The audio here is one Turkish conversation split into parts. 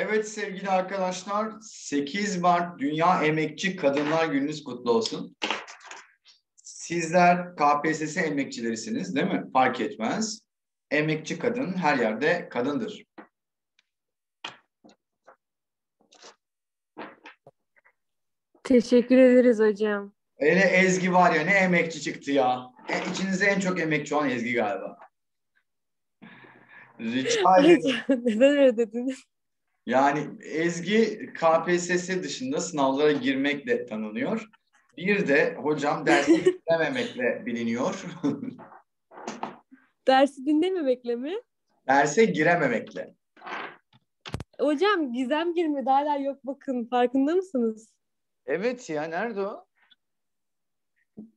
Evet sevgili arkadaşlar 8 Mart Dünya Emekçi Kadınlar Gününüz kutlu olsun. Sizler KPSS emekçilerisiniz değil mi? Fark etmez. Emekçi kadın her yerde kadındır. Teşekkür ederiz hocam. Öyle Ezgi var ya ne emekçi çıktı ya. E, içinizde en çok emekçi olan Ezgi galiba. Rica ederim. Neden öyle dediniz? Yani Ezgi KPSS dışında sınavlara girmekle tanınıyor. Bir de hocam dersi dinlememekle biliniyor. dersi dinlememekle mi? Derse girememekle. Hocam Gizem girmedi hala yok bakın farkında mısınız? Evet ya nerede o?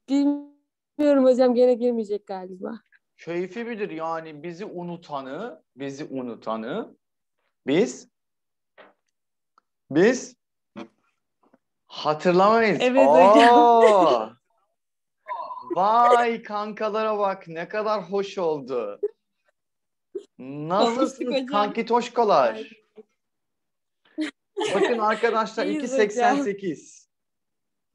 Bilmiyorum hocam gene girmeyecek galiba. Keyfi bilir yani bizi unutanı, bizi unutanı biz biz hatırlamayız. Evet hocam. Vay kankalara bak ne kadar hoş oldu. Nasılsınız kanki toşkolar? Bakın arkadaşlar 2.88.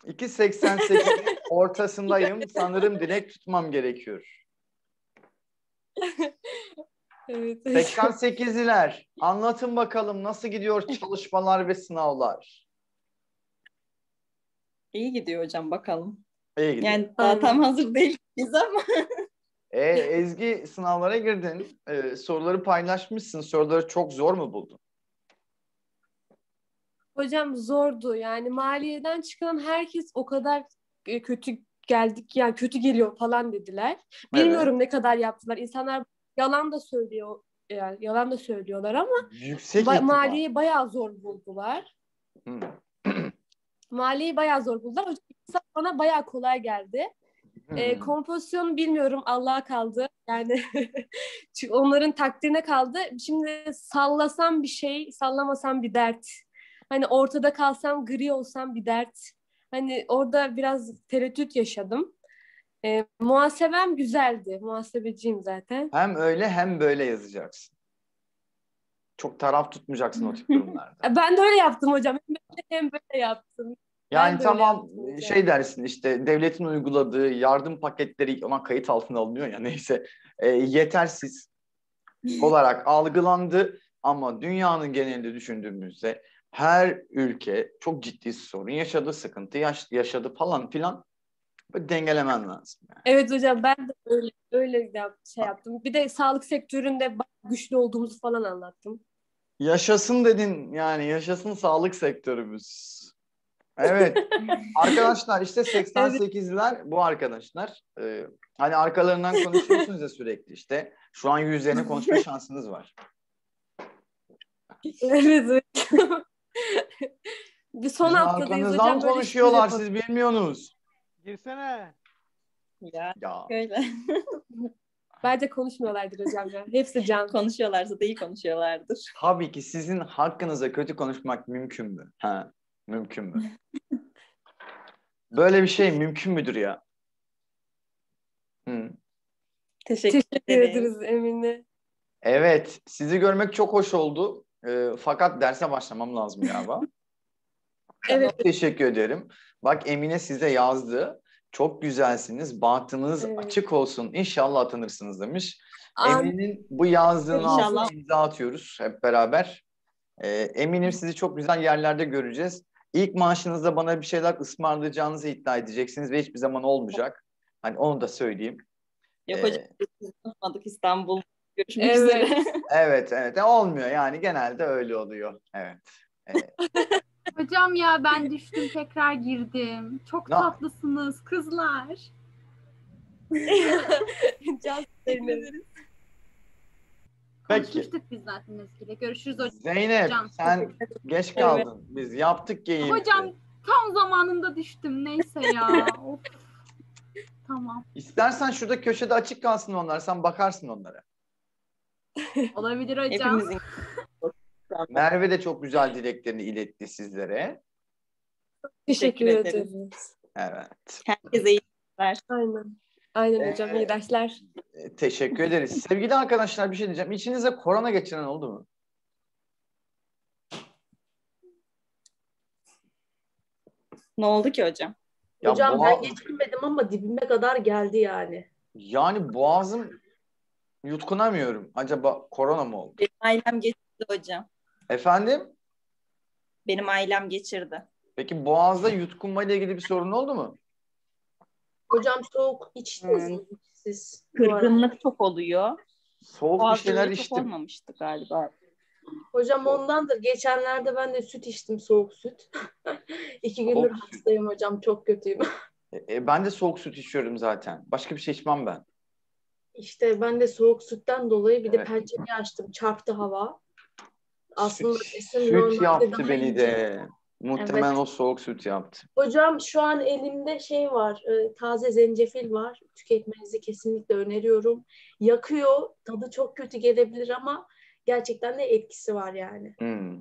2.88 ortasındayım. Sanırım dilek tutmam gerekiyor. Evet. 88'liler anlatın bakalım nasıl gidiyor çalışmalar ve sınavlar? İyi gidiyor hocam bakalım. İyi gidiyor. Yani daha tam hazır değil biz ama. e, Ezgi sınavlara girdin. E, soruları paylaşmışsın. Soruları çok zor mu buldun? Hocam zordu yani maliyeden çıkan herkes o kadar e, kötü geldik yani kötü geliyor falan dediler. Bilmiyorum evet. ne kadar yaptılar. İnsanlar yalan da söylüyor yani e, yalan da söylüyorlar ama Yüksek ba- maliyi bayağı zor buldular. maliyi bayağı zor buldular. O bana bayağı kolay geldi. Hmm. E, kompozisyon bilmiyorum Allah'a kaldı. Yani onların takdirine kaldı. Şimdi sallasam bir şey, sallamasam bir dert. Hani ortada kalsam, gri olsam bir dert. Hani orada biraz tereddüt yaşadım. E, muhasebem güzeldi. Muhasebeciyim zaten. Hem öyle hem böyle yazacaksın. Çok taraf tutmayacaksın o tip durumlarda. ben de öyle yaptım hocam. Hem böyle, hem böyle yaptım. Yani tamam şey dersin işte devletin uyguladığı yardım paketleri ona kayıt altına alınıyor ya neyse e, yetersiz olarak algılandı ama dünyanın genelinde düşündüğümüzde her ülke çok ciddi sorun yaşadı, sıkıntı yaşadı falan filan dengelemen lazım. Yani. Evet hocam ben de öyle öyle şey yaptım. Bir de sağlık sektöründe güçlü olduğumuzu falan anlattım. Yaşasın dedin yani yaşasın sağlık sektörümüz. Evet arkadaşlar işte 88'ler bu arkadaşlar. Ee, hani arkalarından konuşuyorsunuz ya sürekli işte. Şu an yüzlerine konuşma şansınız var. Evet Bir son haftadayız hocam. Şey konuşuyorlar siz bilmiyorsunuz. Girsene. Ya, ya. öyle. Bence konuşmuyorlardır hocam ya. Hepsi can. Konuşuyorlarsa da iyi konuşuyorlardır. Tabii ki sizin hakkınıza kötü konuşmak mümkün mü? Ha, mümkün mü? Böyle bir şey mümkün müdür ya? Hmm. Teşekkür, Teşekkür ederiz Emine. Evet, sizi görmek çok hoş oldu. E, fakat derse başlamam lazım galiba. Evet. Teşekkür ederim. Bak Emine size yazdı. Çok güzelsiniz. Bahtınız evet. açık olsun. İnşallah tanırsınız demiş. Emine'nin bu yazdığını altına imza atıyoruz hep beraber. Ee, eminim sizi çok güzel yerlerde göreceğiz. İlk maaşınızda bana bir şeyler ısmarlayacağınızı iddia edeceksiniz ve hiçbir zaman olmayacak. Hani onu da söyleyeyim. Yok ee, hocam ee, İstanbul görüşmek evet. üzere. evet evet olmuyor yani genelde öyle oluyor. Evet. evet. Hocam ya ben düştüm tekrar girdim. Çok Ne- tatlısınız kızlar. Can seviniriz. Peki. Konuşmuştuk biz zaten Özgür'le. Görüşürüz hocam. Zeynep Hocam. sen geç kaldın. Biz yaptık geyiği. Hocam tam zamanında düştüm. Neyse ya. Tamam. İstersen şurada köşede açık kalsın onlar. Sen bakarsın onlara. Olabilir hocam. Hepimizin Merve de çok güzel dileklerini iletti sizlere. Teşekkür, Teşekkür ederiz. ederiz. Evet. Herkese iyi günler. Aynen. Aynen ee, hocam iyi dersler. E, teşekkür ederiz. Sevgili arkadaşlar bir şey diyeceğim. İçinize korona geçiren oldu mu? Ne oldu ki hocam? Ya hocam boğaz... ben geçirmedim ama dibime kadar geldi yani. Yani boğazım yutkunamıyorum. Acaba korona mı oldu? ailem geçti hocam. Efendim? Benim ailem geçirdi. Peki boğazda yutkunma ile ilgili bir sorun oldu mu? Hocam soğuk içtiniz hmm. mi siz? Kırgınlık çok oluyor. Soğuk bir şeyler içtim. olmamıştı galiba. Hocam ondandır. Geçenlerde ben de süt içtim soğuk süt. İki gündür soğuk hastayım süt. hocam çok kötüyüm. E, e, ben de soğuk süt içiyorum zaten. Başka bir şey içmem ben. İşte ben de soğuk sütten dolayı bir evet. de pencereyi açtım. Çarptı hava. Aslında süt, esin süt yaptı beni ince. de. Muhtemelen evet. o soğuk süt yaptı. Hocam şu an elimde şey var, e, taze zencefil var. Tüketmenizi kesinlikle öneriyorum. Yakıyor, tadı çok kötü gelebilir ama gerçekten de etkisi var yani. Hmm.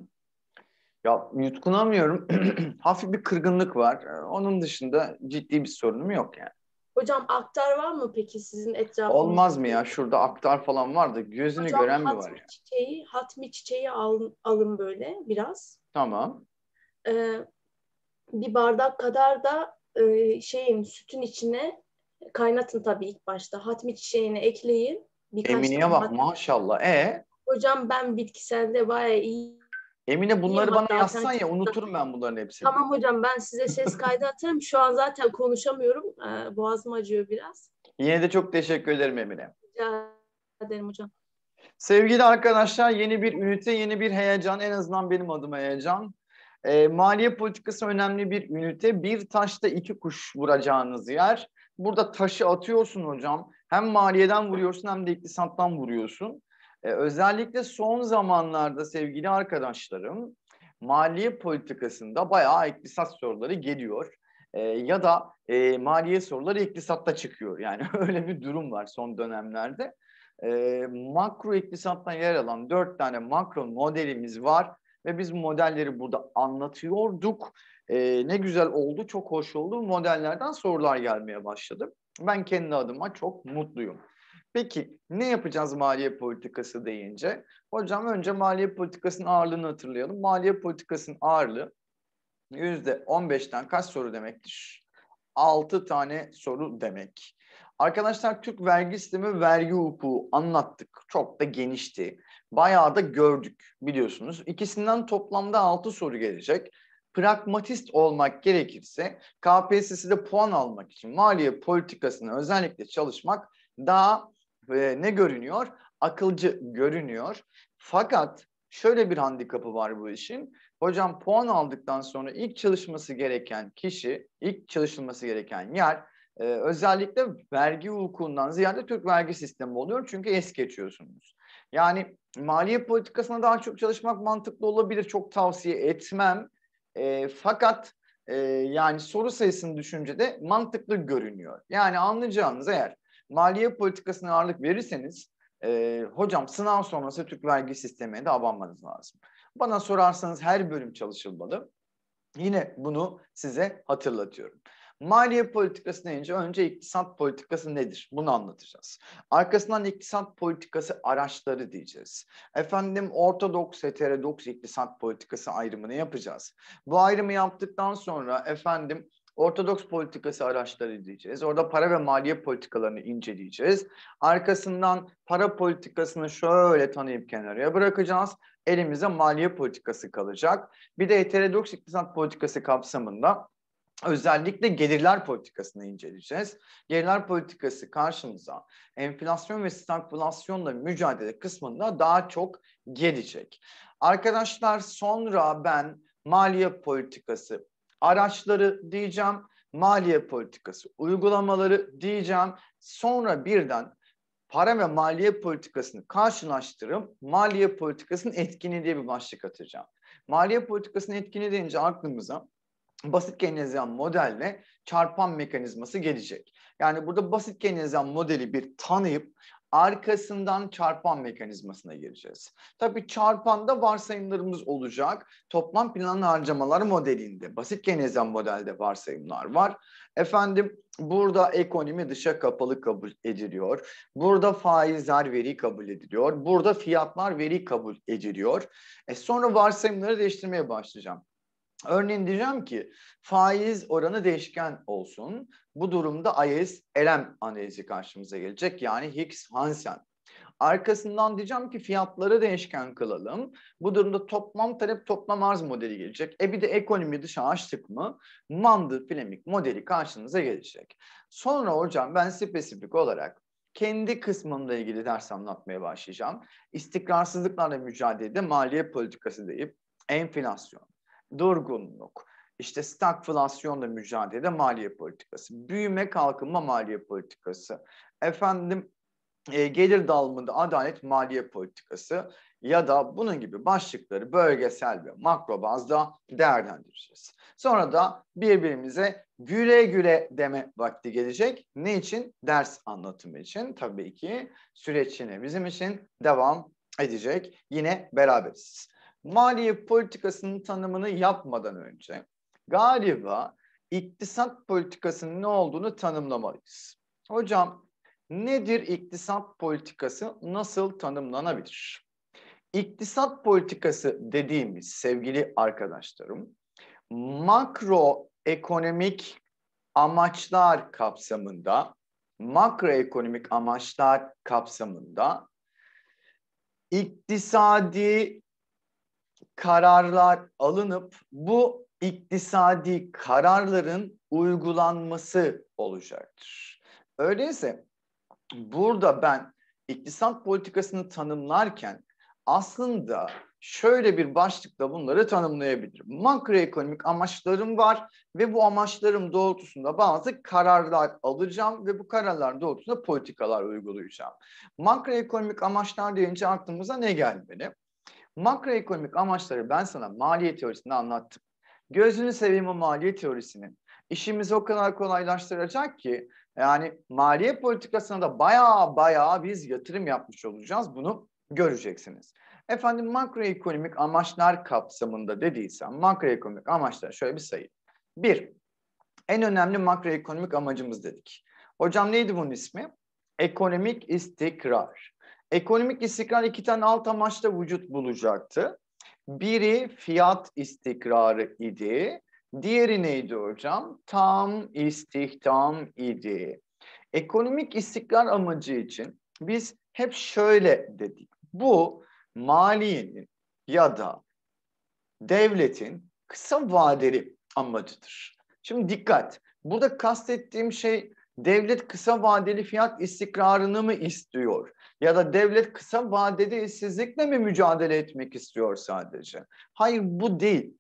Ya yutkunamıyorum. Hafif bir kırgınlık var. Onun dışında ciddi bir sorunum yok yani. Hocam aktar var mı peki sizin etrafınızda? Olmaz mı ya? Şurada aktar falan var da gözünü Hocam, gören mi var ya? Çiçeği, hatmi çiçeği alın, alın böyle biraz. Tamam. Ee, bir bardak kadar da e, şeyin sütün içine kaynatın tabii ilk başta. Hatmi çiçeğini ekleyin. Birkaç Emine'ye bak maşallah. E Hocam ben bitkiselde bayağı iyi Emine bunları Bilmiyorum, bana yazsan ya unuturum ben bunların hepsini. Tamam hocam ben size ses kaydı atarım. Şu an zaten konuşamıyorum. Ee, boğazım acıyor biraz. Yine de çok teşekkür ederim Emine. Rica ederim hocam. Sevgili arkadaşlar yeni bir ünite, yeni bir heyecan. En azından benim adım heyecan. E, maliye politikası önemli bir ünite. Bir taşta iki kuş vuracağınız yer. Burada taşı atıyorsun hocam. Hem maliyeden vuruyorsun hem de iktisattan vuruyorsun. E, özellikle son zamanlarda sevgili arkadaşlarım maliye politikasında bayağı iktisat soruları geliyor. E, ya da e, maliye soruları iktisatta çıkıyor. Yani öyle bir durum var son dönemlerde. E, makro iktisattan yer alan dört tane makro modelimiz var ve biz modelleri burada anlatıyorduk. E, ne güzel oldu, çok hoş oldu. Modellerden sorular gelmeye başladı. Ben kendi adıma çok mutluyum. Peki ne yapacağız maliye politikası deyince? Hocam önce maliye politikasının ağırlığını hatırlayalım. Maliye politikasının ağırlığı %15'ten kaç soru demektir? 6 tane soru demek. Arkadaşlar Türk vergi sistemi vergi hukuku anlattık. Çok da genişti. Bayağı da gördük biliyorsunuz. İkisinden toplamda 6 soru gelecek. Pragmatist olmak gerekirse KPSS'de puan almak için maliye politikasını özellikle çalışmak daha e, ne görünüyor? Akılcı görünüyor. Fakat şöyle bir handikapı var bu işin. Hocam puan aldıktan sonra ilk çalışması gereken kişi, ilk çalışılması gereken yer e, özellikle vergi hukukundan ziyade Türk vergi sistemi oluyor. Çünkü es geçiyorsunuz. Yani maliye politikasına daha çok çalışmak mantıklı olabilir. Çok tavsiye etmem. E, fakat e, yani soru sayısını düşünce de mantıklı görünüyor. Yani anlayacağınız eğer maliye politikasına ağırlık verirseniz e, hocam sınav sonrası Türk vergi sistemine de abanmanız lazım. Bana sorarsanız her bölüm çalışılmalı. Yine bunu size hatırlatıyorum. Maliye politikası deyince önce iktisat politikası nedir? Bunu anlatacağız. Arkasından iktisat politikası araçları diyeceğiz. Efendim ortodoks, heterodoks iktisat politikası ayrımını yapacağız. Bu ayrımı yaptıktan sonra efendim Ortodoks politikası araçları diyeceğiz. Orada para ve maliye politikalarını inceleyeceğiz. Arkasından para politikasını şöyle tanıyıp kenarıya bırakacağız. Elimize maliye politikası kalacak. Bir de heterodoks iktisat politikası kapsamında Özellikle gelirler politikasını inceleyeceğiz. Gelirler politikası karşımıza enflasyon ve stagflasyonla mücadele kısmında daha çok gelecek. Arkadaşlar sonra ben maliye politikası araçları diyeceğim, maliye politikası uygulamaları diyeceğim. Sonra birden para ve maliye politikasını karşılaştırıp maliye politikasının etkini diye bir başlık atacağım. Maliye politikasının etkini deyince aklımıza basit keynezyen modelle çarpan mekanizması gelecek. Yani burada basit keynezyen modeli bir tanıyıp arkasından çarpan mekanizmasına gireceğiz. Tabii çarpanda varsayımlarımız olacak. Toplam plan harcamalar modelinde, basit genezem modelde varsayımlar var. Efendim burada ekonomi dışa kapalı kabul ediliyor. Burada faizler veri kabul ediliyor. Burada fiyatlar veri kabul ediliyor. E sonra varsayımları değiştirmeye başlayacağım. Örneğin diyeceğim ki faiz oranı değişken olsun. Bu durumda Ayes elem analizi karşımıza gelecek. Yani Higgs Hansen. Arkasından diyeceğim ki fiyatları değişken kılalım. Bu durumda toplam talep toplam arz modeli gelecek. E bir de ekonomi dışa açtık mı mandı filemik modeli karşınıza gelecek. Sonra hocam ben spesifik olarak kendi kısmımla ilgili ders anlatmaya başlayacağım. İstikrarsızlıklarla mücadelede maliye politikası deyip enflasyon, durgunluk, işte stagflasyonla mücadele, maliye politikası, büyüme kalkınma maliye politikası, efendim e, gelir dağılımında adalet maliye politikası ya da bunun gibi başlıkları bölgesel ve makro bazda değerlendireceğiz. Sonra da birbirimize güle güle deme vakti gelecek. Ne için? Ders anlatımı için tabii ki süreçine bizim için devam edecek. Yine beraberiz. Maliye politikasının tanımını yapmadan önce galiba iktisat politikasının ne olduğunu tanımlamalıyız. Hocam nedir iktisat politikası? Nasıl tanımlanabilir? İktisat politikası dediğimiz sevgili arkadaşlarım makro ekonomik amaçlar kapsamında makroekonomik amaçlar kapsamında iktisadi kararlar alınıp bu iktisadi kararların uygulanması olacaktır. Öyleyse burada ben iktisat politikasını tanımlarken aslında şöyle bir başlıkla bunları tanımlayabilirim. Makroekonomik amaçlarım var ve bu amaçlarım doğrultusunda bazı kararlar alacağım ve bu kararlar doğrultusunda politikalar uygulayacağım. Makroekonomik amaçlar deyince aklımıza ne gelmeli? Makroekonomik amaçları ben sana maliyet teorisinde anlattım. Gözünü seveyim o maliye teorisinin. İşimizi o kadar kolaylaştıracak ki yani maliye politikasına da baya baya biz yatırım yapmış olacağız. Bunu göreceksiniz. Efendim makroekonomik amaçlar kapsamında dediysem makroekonomik amaçlar şöyle bir sayayım. Bir, en önemli makroekonomik amacımız dedik. Hocam neydi bunun ismi? Ekonomik istikrar. Ekonomik istikrar iki tane alt amaçta vücut bulacaktı. Biri fiyat istikrarı idi. Diğeri neydi hocam? Tam istihdam idi. Ekonomik istikrar amacı için biz hep şöyle dedik. Bu maliyenin ya da devletin kısa vadeli amacıdır. Şimdi dikkat. Burada kastettiğim şey devlet kısa vadeli fiyat istikrarını mı istiyor? Ya da devlet kısa vadeli işsizlikle mi mücadele etmek istiyor sadece? Hayır bu değil.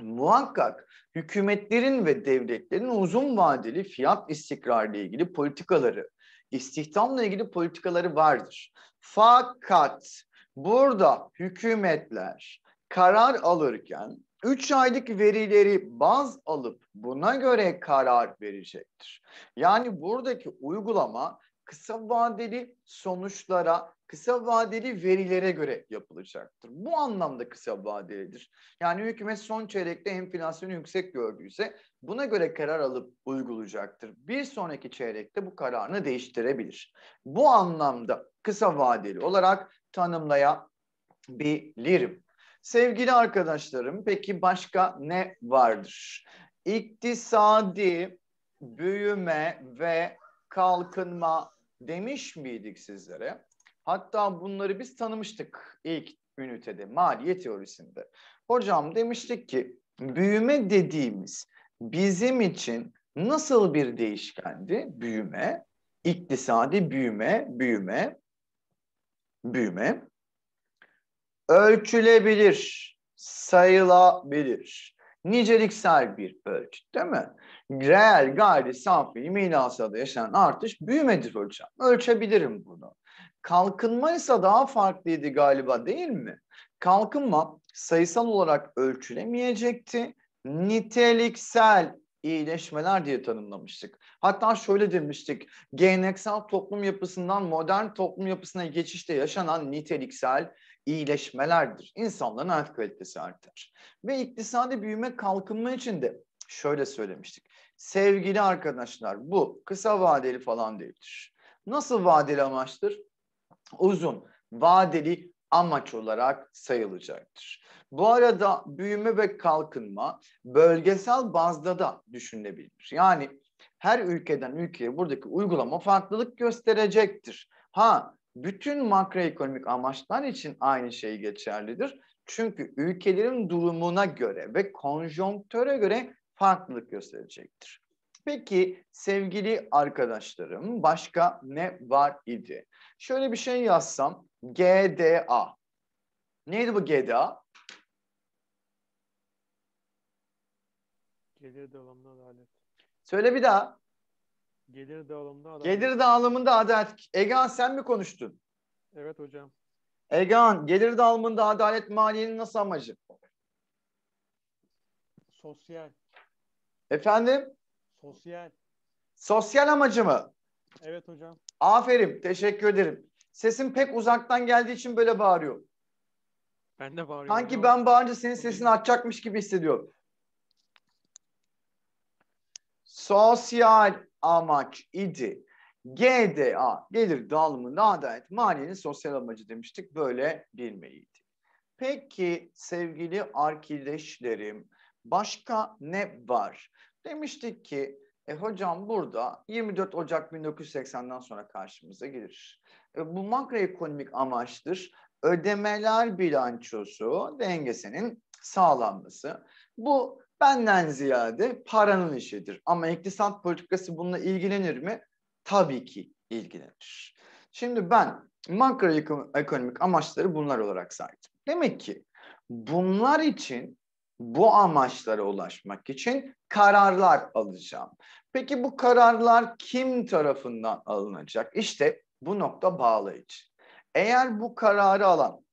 Muhakkak hükümetlerin ve devletlerin uzun vadeli fiyat istikrarla ilgili politikaları, istihdamla ilgili politikaları vardır. Fakat burada hükümetler karar alırken 3 aylık verileri baz alıp buna göre karar verecektir. Yani buradaki uygulama kısa vadeli sonuçlara, kısa vadeli verilere göre yapılacaktır. Bu anlamda kısa vadelidir. Yani hükümet son çeyrekte enflasyonu yüksek gördüyse buna göre karar alıp uygulayacaktır. Bir sonraki çeyrekte bu kararını değiştirebilir. Bu anlamda kısa vadeli olarak tanımlayabilirim. Sevgili arkadaşlarım, peki başka ne vardır? İktisadi büyüme ve kalkınma demiş miydik sizlere? Hatta bunları biz tanımıştık ilk ünitede, maliye teorisinde. Hocam demiştik ki büyüme dediğimiz bizim için nasıl bir değişkendi? Büyüme, iktisadi büyüme, büyüme, büyüme ölçülebilir, sayılabilir. Niceliksel bir ölçü değil mi? Reel gayri safi minasada yaşanan artış büyümedir hocam. Ölçebilirim bunu. Kalkınma ise daha farklıydı galiba değil mi? Kalkınma sayısal olarak ölçülemeyecekti. Niteliksel iyileşmeler diye tanımlamıştık. Hatta şöyle demiştik, geleneksel toplum yapısından modern toplum yapısına geçişte yaşanan niteliksel iyileşmelerdir. İnsanların hayat kalitesi artar. Ve iktisadi büyüme kalkınma için de şöyle söylemiştik. Sevgili arkadaşlar bu kısa vadeli falan değildir. Nasıl vadeli amaçtır? Uzun vadeli amaç olarak sayılacaktır. Bu arada büyüme ve kalkınma bölgesel bazda da düşünülebilir. Yani her ülkeden ülkeye buradaki uygulama farklılık gösterecektir. Ha bütün makroekonomik amaçlar için aynı şey geçerlidir. Çünkü ülkelerin durumuna göre ve konjonktüre göre farklılık gösterecektir. Peki sevgili arkadaşlarım başka ne var idi? Şöyle bir şey yazsam GDA. Neydi bu GDA? Geriye devamlı adalet. Söyle bir daha. Gelir dağılımında adalet. Gelir dağılımında adalet. Egehan sen mi konuştun? Evet hocam. Egehan, gelir dağılımında adalet maliyenin nasıl amacı? Sosyal. Efendim? Sosyal. Sosyal amacı mı? Evet hocam. Aferin, teşekkür ederim. Sesin pek uzaktan geldiği için böyle bağırıyor. Ben de bağırıyorum. Sanki ben bağırınca senin sesini açacakmış gibi hissediyorum. Sosyal amaç idi. GDA gelir dağılımında adalet maliyenin sosyal amacı demiştik böyle bilmeyiydi. Peki sevgili arkadaşlarım başka ne var? Demiştik ki e, hocam burada 24 Ocak 1980'den sonra karşımıza gelir. E, bu makroekonomik amaçtır. Ödemeler bilançosu dengesinin sağlanması. Bu benden ziyade paranın işidir. Ama iktisat politikası bununla ilgilenir mi? Tabii ki ilgilenir. Şimdi ben makroekonomik amaçları bunlar olarak saydım. Demek ki bunlar için bu amaçlara ulaşmak için kararlar alacağım. Peki bu kararlar kim tarafından alınacak? İşte bu nokta bağlayıcı. Eğer bu kararı alan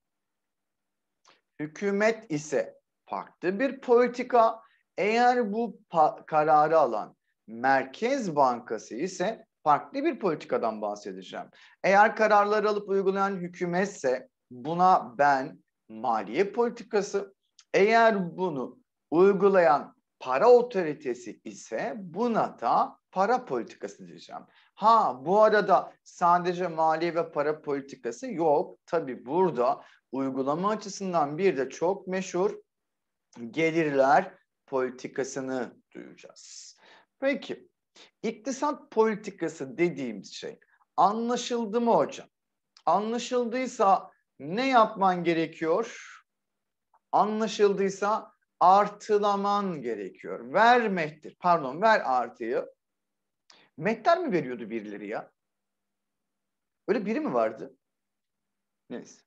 hükümet ise farklı bir politika, eğer bu kararı alan Merkez Bankası ise farklı bir politikadan bahsedeceğim. Eğer kararları alıp uygulayan hükümetse buna ben maliye politikası, eğer bunu uygulayan para otoritesi ise buna da para politikası diyeceğim. Ha bu arada sadece maliye ve para politikası yok. Tabi burada uygulama açısından bir de çok meşhur gelirler politikasını duyacağız. Peki, iktisat politikası dediğimiz şey anlaşıldı mı hocam? Anlaşıldıysa ne yapman gerekiyor? Anlaşıldıysa artılaman gerekiyor. Ver mehtir, pardon ver artıyı. Mehter mi veriyordu birileri ya? Öyle biri mi vardı? Neyse.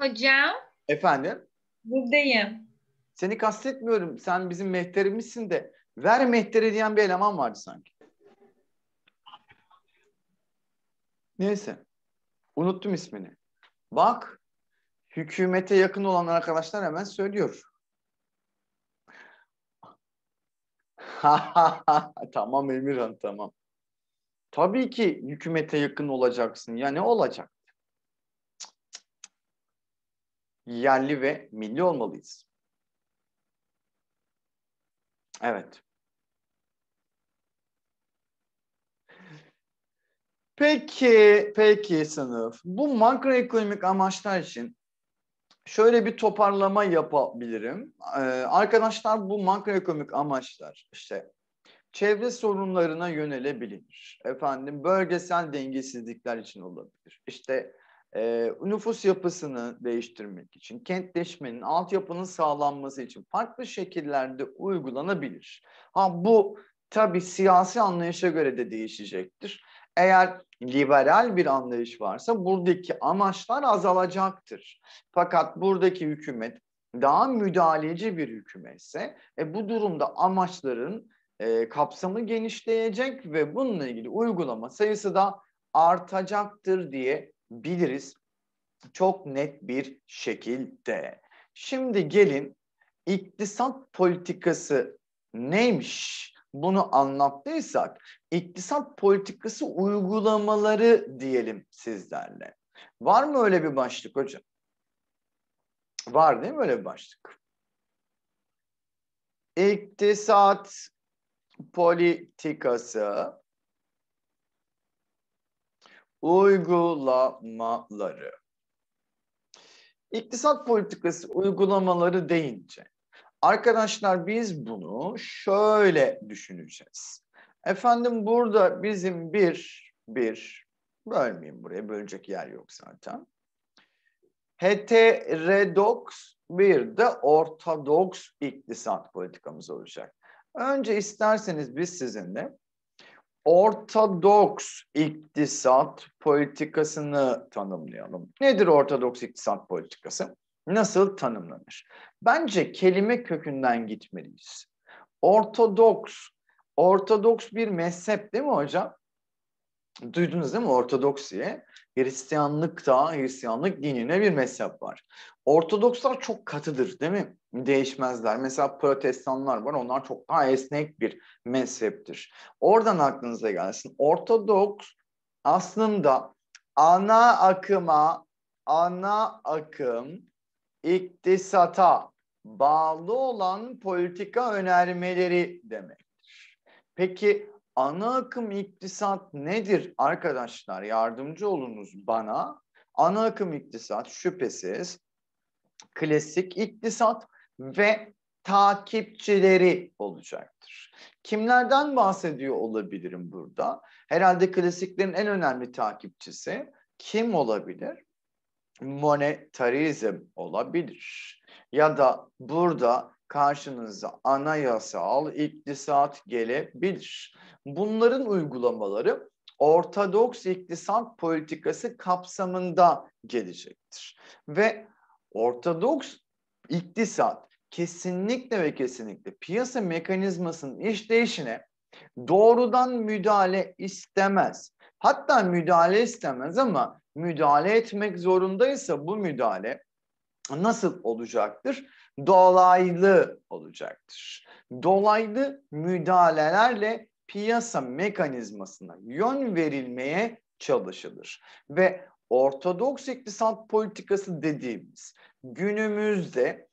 Hocam. Efendim? Buradayım. Seni kastetmiyorum. Sen bizim mehteremizsin de ver mehtere diyen bir eleman vardı sanki. Neyse. Unuttum ismini. Bak hükümete yakın olan arkadaşlar hemen söylüyor. tamam Emirhan tamam. Tabii ki hükümete yakın olacaksın. Ya ne olacak? Cık cık cık. Yerli ve milli olmalıyız. Evet. Peki, peki sınıf. Bu makroekonomik amaçlar için şöyle bir toparlama yapabilirim. Ee, arkadaşlar bu makroekonomik amaçlar işte çevre sorunlarına yönelebilir. Efendim bölgesel dengesizlikler için olabilir. İşte e, nüfus yapısını değiştirmek için, kentleşmenin, altyapının sağlanması için farklı şekillerde uygulanabilir. Ha bu tabii siyasi anlayışa göre de değişecektir. Eğer liberal bir anlayış varsa buradaki amaçlar azalacaktır. Fakat buradaki hükümet daha müdahaleci bir hükümetse e, bu durumda amaçların e, kapsamı genişleyecek ve bununla ilgili uygulama sayısı da artacaktır diye biliriz çok net bir şekilde. Şimdi gelin iktisat politikası neymiş? Bunu anlattıysak iktisat politikası uygulamaları diyelim sizlerle. Var mı öyle bir başlık hocam? Var değil mi öyle bir başlık? İktisat politikası uygulamaları. İktisat politikası uygulamaları deyince arkadaşlar biz bunu şöyle düşüneceğiz. Efendim burada bizim bir, bir, bölmeyeyim buraya bölecek yer yok zaten. Heterodoks bir de ortodoks iktisat politikamız olacak. Önce isterseniz biz sizinle ortodoks iktisat politikasını tanımlayalım. Nedir ortodoks iktisat politikası? Nasıl tanımlanır? Bence kelime kökünden gitmeliyiz. Ortodoks, ortodoks bir mezhep değil mi hocam? Duydunuz değil mi Ortodoksiye? Hristiyanlık da Hristiyanlık dinine bir mezhep var. Ortodokslar çok katıdır değil mi? Değişmezler. Mesela protestanlar var. Onlar çok daha esnek bir mezheptir. Oradan aklınıza gelsin. Ortodoks aslında ana akıma, ana akım iktisata bağlı olan politika önermeleri demektir. Peki ana akım iktisat nedir arkadaşlar? Yardımcı olunuz bana. Ana akım iktisat şüphesiz klasik iktisat ve takipçileri olacaktır. Kimlerden bahsediyor olabilirim burada? Herhalde klasiklerin en önemli takipçisi kim olabilir? Monetarizm olabilir. Ya da burada karşınıza anayasal iktisat gelebilir. Bunların uygulamaları ortodoks iktisat politikası kapsamında gelecektir. Ve Ortodoks iktisat kesinlikle ve kesinlikle piyasa mekanizmasının işleyişine doğrudan müdahale istemez. Hatta müdahale istemez ama müdahale etmek zorundaysa bu müdahale nasıl olacaktır? Dolaylı olacaktır. Dolaylı müdahalelerle piyasa mekanizmasına yön verilmeye çalışılır. Ve Ortodoks iktisat politikası dediğimiz günümüzde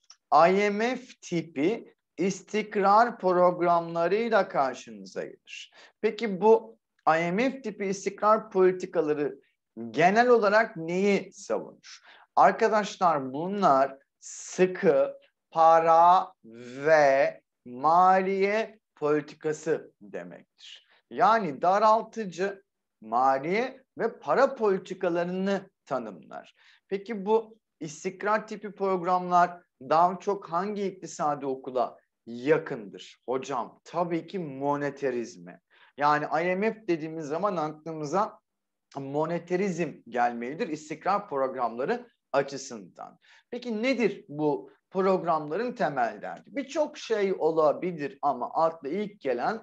IMF tipi istikrar programlarıyla karşınıza gelir. Peki bu IMF tipi istikrar politikaları genel olarak neyi savunur? Arkadaşlar bunlar sıkı para ve maliye politikası demektir. Yani daraltıcı maliye ve para politikalarını tanımlar. Peki bu istikrar tipi programlar daha çok hangi iktisadi okula yakındır? Hocam tabii ki monetarizme. Yani IMF dediğimiz zaman aklımıza moneterizm gelmelidir istikrar programları açısından. Peki nedir bu programların temel derdi? Birçok şey olabilir ama akla ilk gelen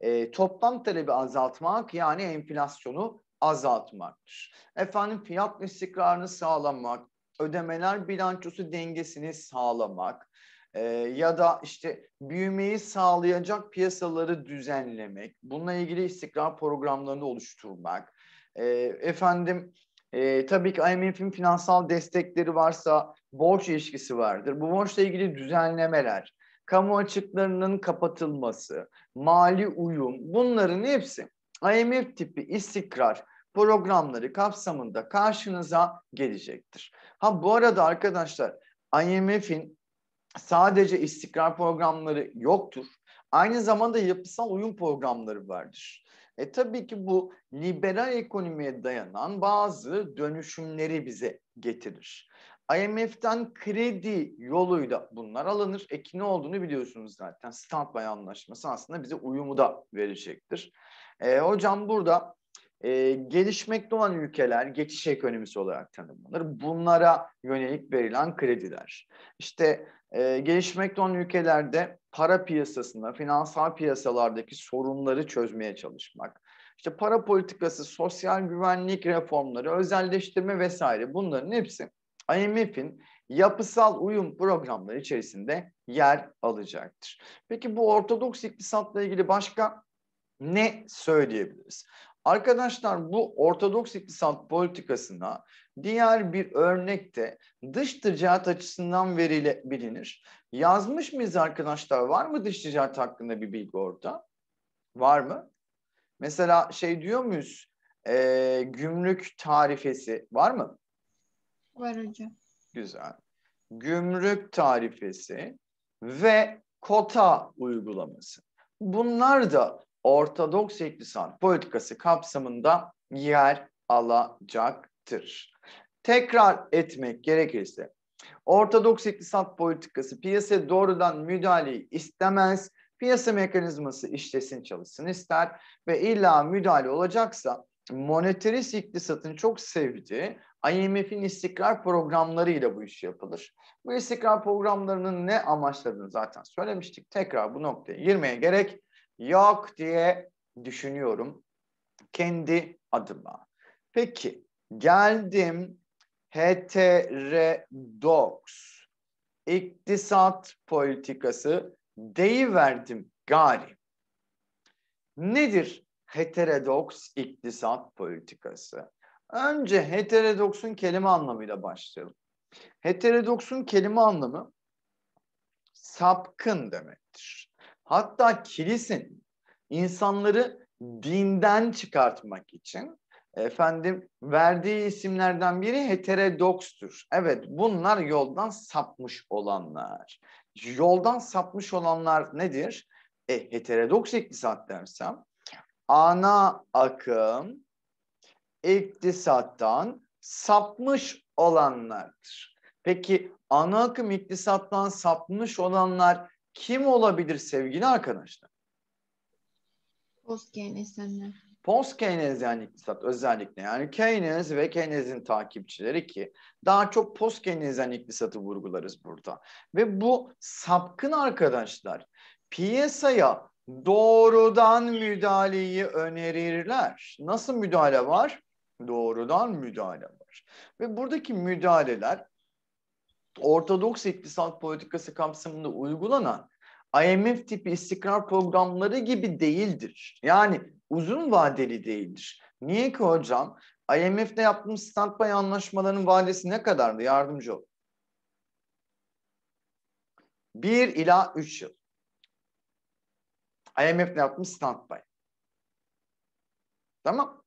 e, toplam talebi azaltmak yani enflasyonu azaltmaktır. Efendim fiyat istikrarını sağlamak, ödemeler bilançosu dengesini sağlamak e, ya da işte büyümeyi sağlayacak piyasaları düzenlemek, bununla ilgili istikrar programlarını oluşturmak, e, efendim e, tabii ki IMF'in finansal destekleri varsa borç ilişkisi vardır. Bu borçla ilgili düzenlemeler, kamu açıklarının kapatılması, mali uyum bunların hepsi IMF tipi istikrar programları kapsamında karşınıza gelecektir. Ha bu arada arkadaşlar IMF'in sadece istikrar programları yoktur. Aynı zamanda yapısal uyum programları vardır. E tabii ki bu liberal ekonomiye dayanan bazı dönüşümleri bize getirir. IMF'den kredi yoluyla bunlar alınır. E ne olduğunu biliyorsunuz zaten. Stand Standby anlaşması aslında bize uyumu da verecektir. E, hocam burada e, gelişmekte olan ülkeler geçiş ekonomisi olarak tanımlanır. Bunlara yönelik verilen krediler. İşte e, gelişmekte olan ülkelerde para piyasasında, finansal piyasalardaki sorunları çözmeye çalışmak. İşte para politikası, sosyal güvenlik reformları, özelleştirme vesaire bunların hepsi IMF'in yapısal uyum programları içerisinde yer alacaktır. Peki bu ortodoks iktisatla ilgili başka ne söyleyebiliriz? Arkadaşlar bu ortodoks iktisat politikasına diğer bir örnekte dış ticaret açısından verilebilinir. Yazmış mıyız arkadaşlar? Var mı dış ticaret hakkında bir bilgi orada? Var mı? Mesela şey diyor muyuz? E, gümrük tarifesi var mı? Var hocam. Güzel. Gümrük tarifesi ve kota uygulaması. Bunlar da Ortodoks iktisat politikası kapsamında yer alacaktır. Tekrar etmek gerekirse Ortodoks iktisat politikası piyasaya doğrudan müdahale istemez. Piyasa mekanizması işlesin çalışsın ister ve illa müdahale olacaksa moneterist iktisatın çok sevdiği IMF'in istikrar programlarıyla bu iş yapılır. Bu istikrar programlarının ne amaçladığını zaten söylemiştik. Tekrar bu noktaya girmeye gerek Yok diye düşünüyorum kendi adıma. Peki geldim heterodoks iktisat politikası deyiverdim gari. Nedir heterodoks iktisat politikası? Önce heterodoksun kelime anlamıyla başlayalım. Heterodoksun kelime anlamı sapkın demektir Hatta kilisin insanları dinden çıkartmak için efendim verdiği isimlerden biri heterodokstur. Evet bunlar yoldan sapmış olanlar. Yoldan sapmış olanlar nedir? E, heterodoks iktisat dersem ana akım iktisattan sapmış olanlardır. Peki ana akım iktisattan sapmış olanlar kim olabilir sevgili arkadaşlar? Postkeynesianlar. Postkeynesyen yani iktisat özellikle yani Keynes ve Keynes'in takipçileri ki daha çok postkeynesyen iktisatı vurgularız burada. Ve bu sapkın arkadaşlar piyasaya doğrudan müdahaleyi önerirler. Nasıl müdahale var? Doğrudan müdahale var. Ve buradaki müdahaleler Ortodoks iktisat politikası kapsamında uygulanan IMF tipi istikrar programları gibi değildir. Yani uzun vadeli değildir. Niye ki hocam? IMF'de yaptığımız standby anlaşmaların vadesi ne kadardı? Yardımcı ol. Bir ila üç yıl. IMF'de yaptığımız standby. Tamam.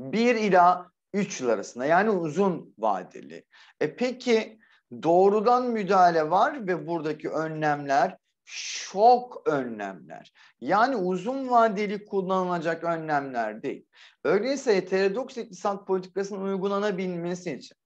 Bir ila üç yıl arasında yani uzun vadeli. E peki doğrudan müdahale var ve buradaki önlemler şok önlemler. Yani uzun vadeli kullanılacak önlemler değil. Öyleyse heterodoks iktisat politikasının uygulanabilmesi için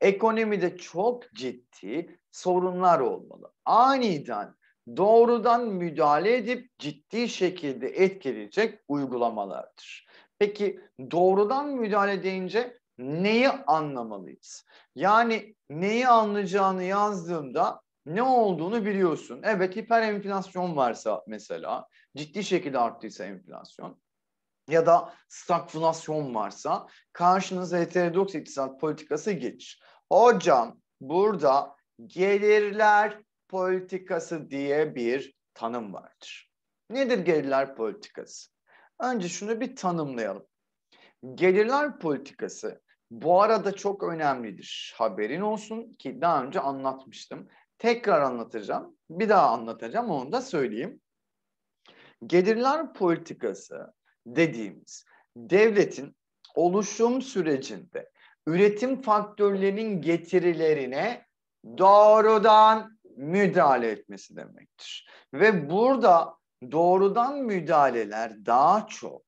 ekonomide çok ciddi sorunlar olmalı. Aniden doğrudan müdahale edip ciddi şekilde etkileyecek uygulamalardır. Peki doğrudan müdahale deyince neyi anlamalıyız? Yani neyi anlayacağını yazdığımda ne olduğunu biliyorsun. Evet hiper enflasyon varsa mesela ciddi şekilde arttıysa enflasyon ya da stagflasyon varsa karşınıza heterodoks iktisat politikası gelir. Hocam burada gelirler politikası diye bir tanım vardır. Nedir gelirler politikası? Önce şunu bir tanımlayalım. Gelirler politikası bu arada çok önemlidir. Haberin olsun ki daha önce anlatmıştım. Tekrar anlatacağım. Bir daha anlatacağım onu da söyleyeyim. Gelirler politikası dediğimiz devletin oluşum sürecinde üretim faktörlerinin getirilerine doğrudan müdahale etmesi demektir. Ve burada doğrudan müdahaleler daha çok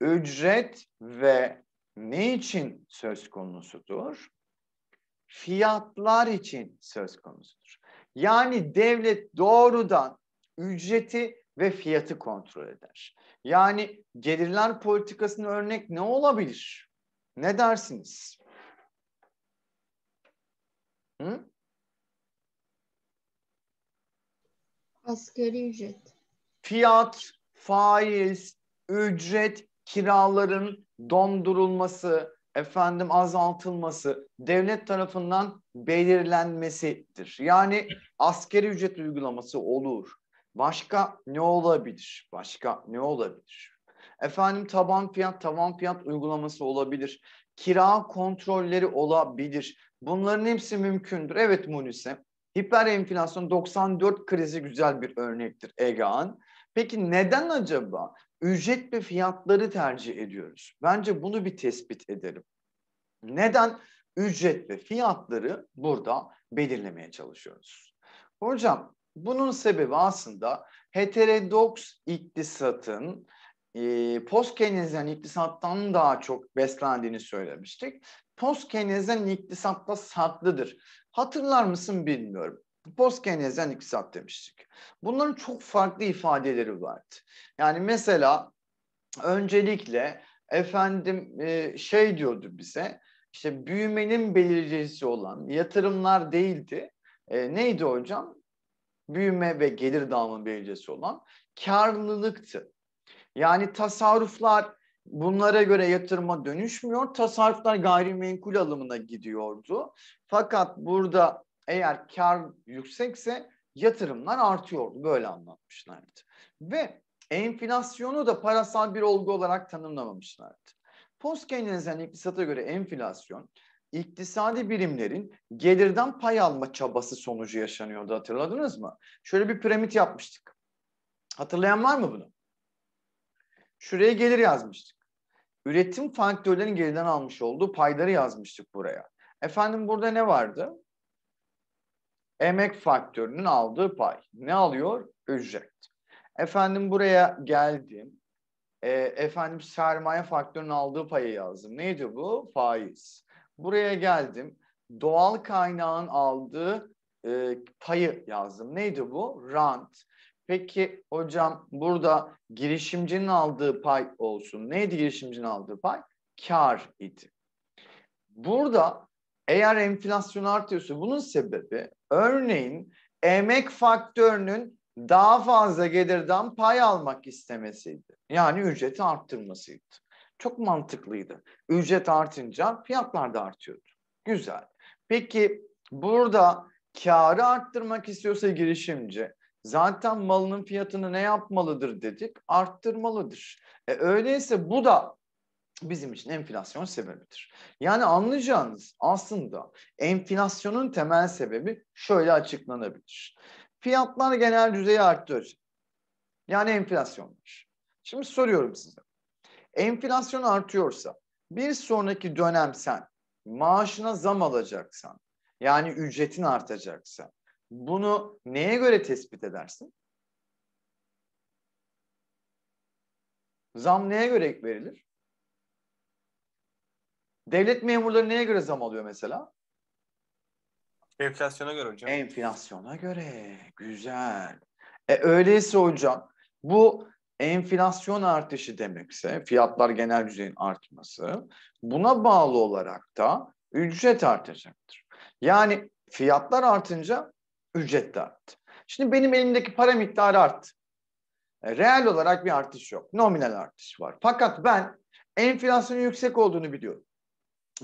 ücret ve ne için söz konusudur? Fiyatlar için söz konusudur. Yani devlet doğrudan ücreti ve fiyatı kontrol eder. Yani gelirler politikasının örnek ne olabilir? Ne dersiniz? Hı? Asgari ücret. Fiyat, faiz, ücret kiraların dondurulması, efendim azaltılması, devlet tarafından belirlenmesidir. Yani askeri ücret uygulaması olur. Başka ne olabilir? Başka ne olabilir? Efendim taban fiyat, tavan fiyat uygulaması olabilir. Kira kontrolleri olabilir. Bunların hepsi mümkündür. Evet Munise, hiper enflasyon 94 krizi güzel bir örnektir Egehan. Peki neden acaba ücret ve fiyatları tercih ediyoruz. Bence bunu bir tespit edelim. Neden ücret ve fiyatları burada belirlemeye çalışıyoruz? Hocam bunun sebebi aslında heterodoks iktisatın e, post iktisattan daha çok beslendiğini söylemiştik. Post Keynesyen iktisatta satlıdır. Hatırlar mısın bilmiyorum. Postkeynezyen iktisat demiştik. Bunların çok farklı ifadeleri vardı. Yani mesela öncelikle efendim e, şey diyordu bize işte büyümenin belirleyicisi olan yatırımlar değildi. E, neydi hocam? Büyüme ve gelir dağılımı belirleyicisi olan karlılıktı. Yani tasarruflar bunlara göre yatırıma dönüşmüyor. Tasarruflar gayrimenkul alımına gidiyordu. Fakat burada eğer kar yüksekse yatırımlar artıyordu. Böyle anlatmışlardı. Ve enflasyonu da parasal bir olgu olarak tanımlamamışlardı. Post Keynesian iktisata göre enflasyon iktisadi birimlerin gelirden pay alma çabası sonucu yaşanıyordu hatırladınız mı? Şöyle bir piramit yapmıştık. Hatırlayan var mı bunu? Şuraya gelir yazmıştık. Üretim faktörlerin geriden almış olduğu payları yazmıştık buraya. Efendim burada ne vardı? emek faktörünün aldığı pay. Ne alıyor? Ücret. Efendim buraya geldim. E, efendim sermaye faktörünün aldığı payı yazdım. Neydi bu? Faiz. Buraya geldim. Doğal kaynağın aldığı e, payı yazdım. Neydi bu? Rant. Peki hocam burada girişimcinin aldığı pay olsun. Neydi girişimcinin aldığı pay? Kar idi. Burada eğer enflasyon artıyorsa bunun sebebi Örneğin emek faktörünün daha fazla gelirden pay almak istemesiydi. Yani ücreti arttırmasıydı. Çok mantıklıydı. Ücret artınca fiyatlar da artıyordu. Güzel. Peki burada karı arttırmak istiyorsa girişimci zaten malının fiyatını ne yapmalıdır dedik? Arttırmalıdır. E öyleyse bu da bizim için enflasyon sebebidir. Yani anlayacağınız aslında enflasyonun temel sebebi şöyle açıklanabilir. Fiyatlar genel düzeyi arttı Yani enflasyon var. Şimdi soruyorum size. Enflasyon artıyorsa bir sonraki dönem sen maaşına zam alacaksan yani ücretin artacaksa bunu neye göre tespit edersin? Zam neye göre verilir? Devlet memurları neye göre zam alıyor mesela? Enflasyona göre hocam. Enflasyona göre. Güzel. E öyleyse hocam bu enflasyon artışı demekse fiyatlar genel düzeyin artması buna bağlı olarak da ücret artacaktır. Yani fiyatlar artınca ücret de arttı. Şimdi benim elimdeki para miktarı arttı. E, reel olarak bir artış yok. Nominal artış var. Fakat ben enflasyonun yüksek olduğunu biliyorum.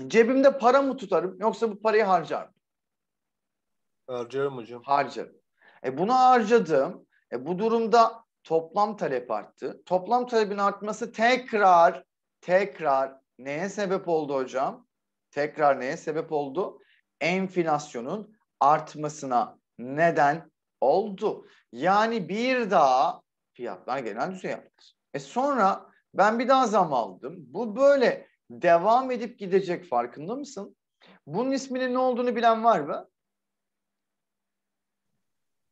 Cebimde para mı tutarım yoksa bu parayı harcar mı? Harcarım hocam. Harcarım. E bunu harcadım. E bu durumda toplam talep arttı. Toplam talebin artması tekrar tekrar neye sebep oldu hocam? Tekrar neye sebep oldu? Enflasyonun artmasına neden oldu. Yani bir daha fiyatlar genel düzey yaptı? E sonra ben bir daha zam aldım. Bu böyle devam edip gidecek farkında mısın? Bunun isminin ne olduğunu bilen var mı?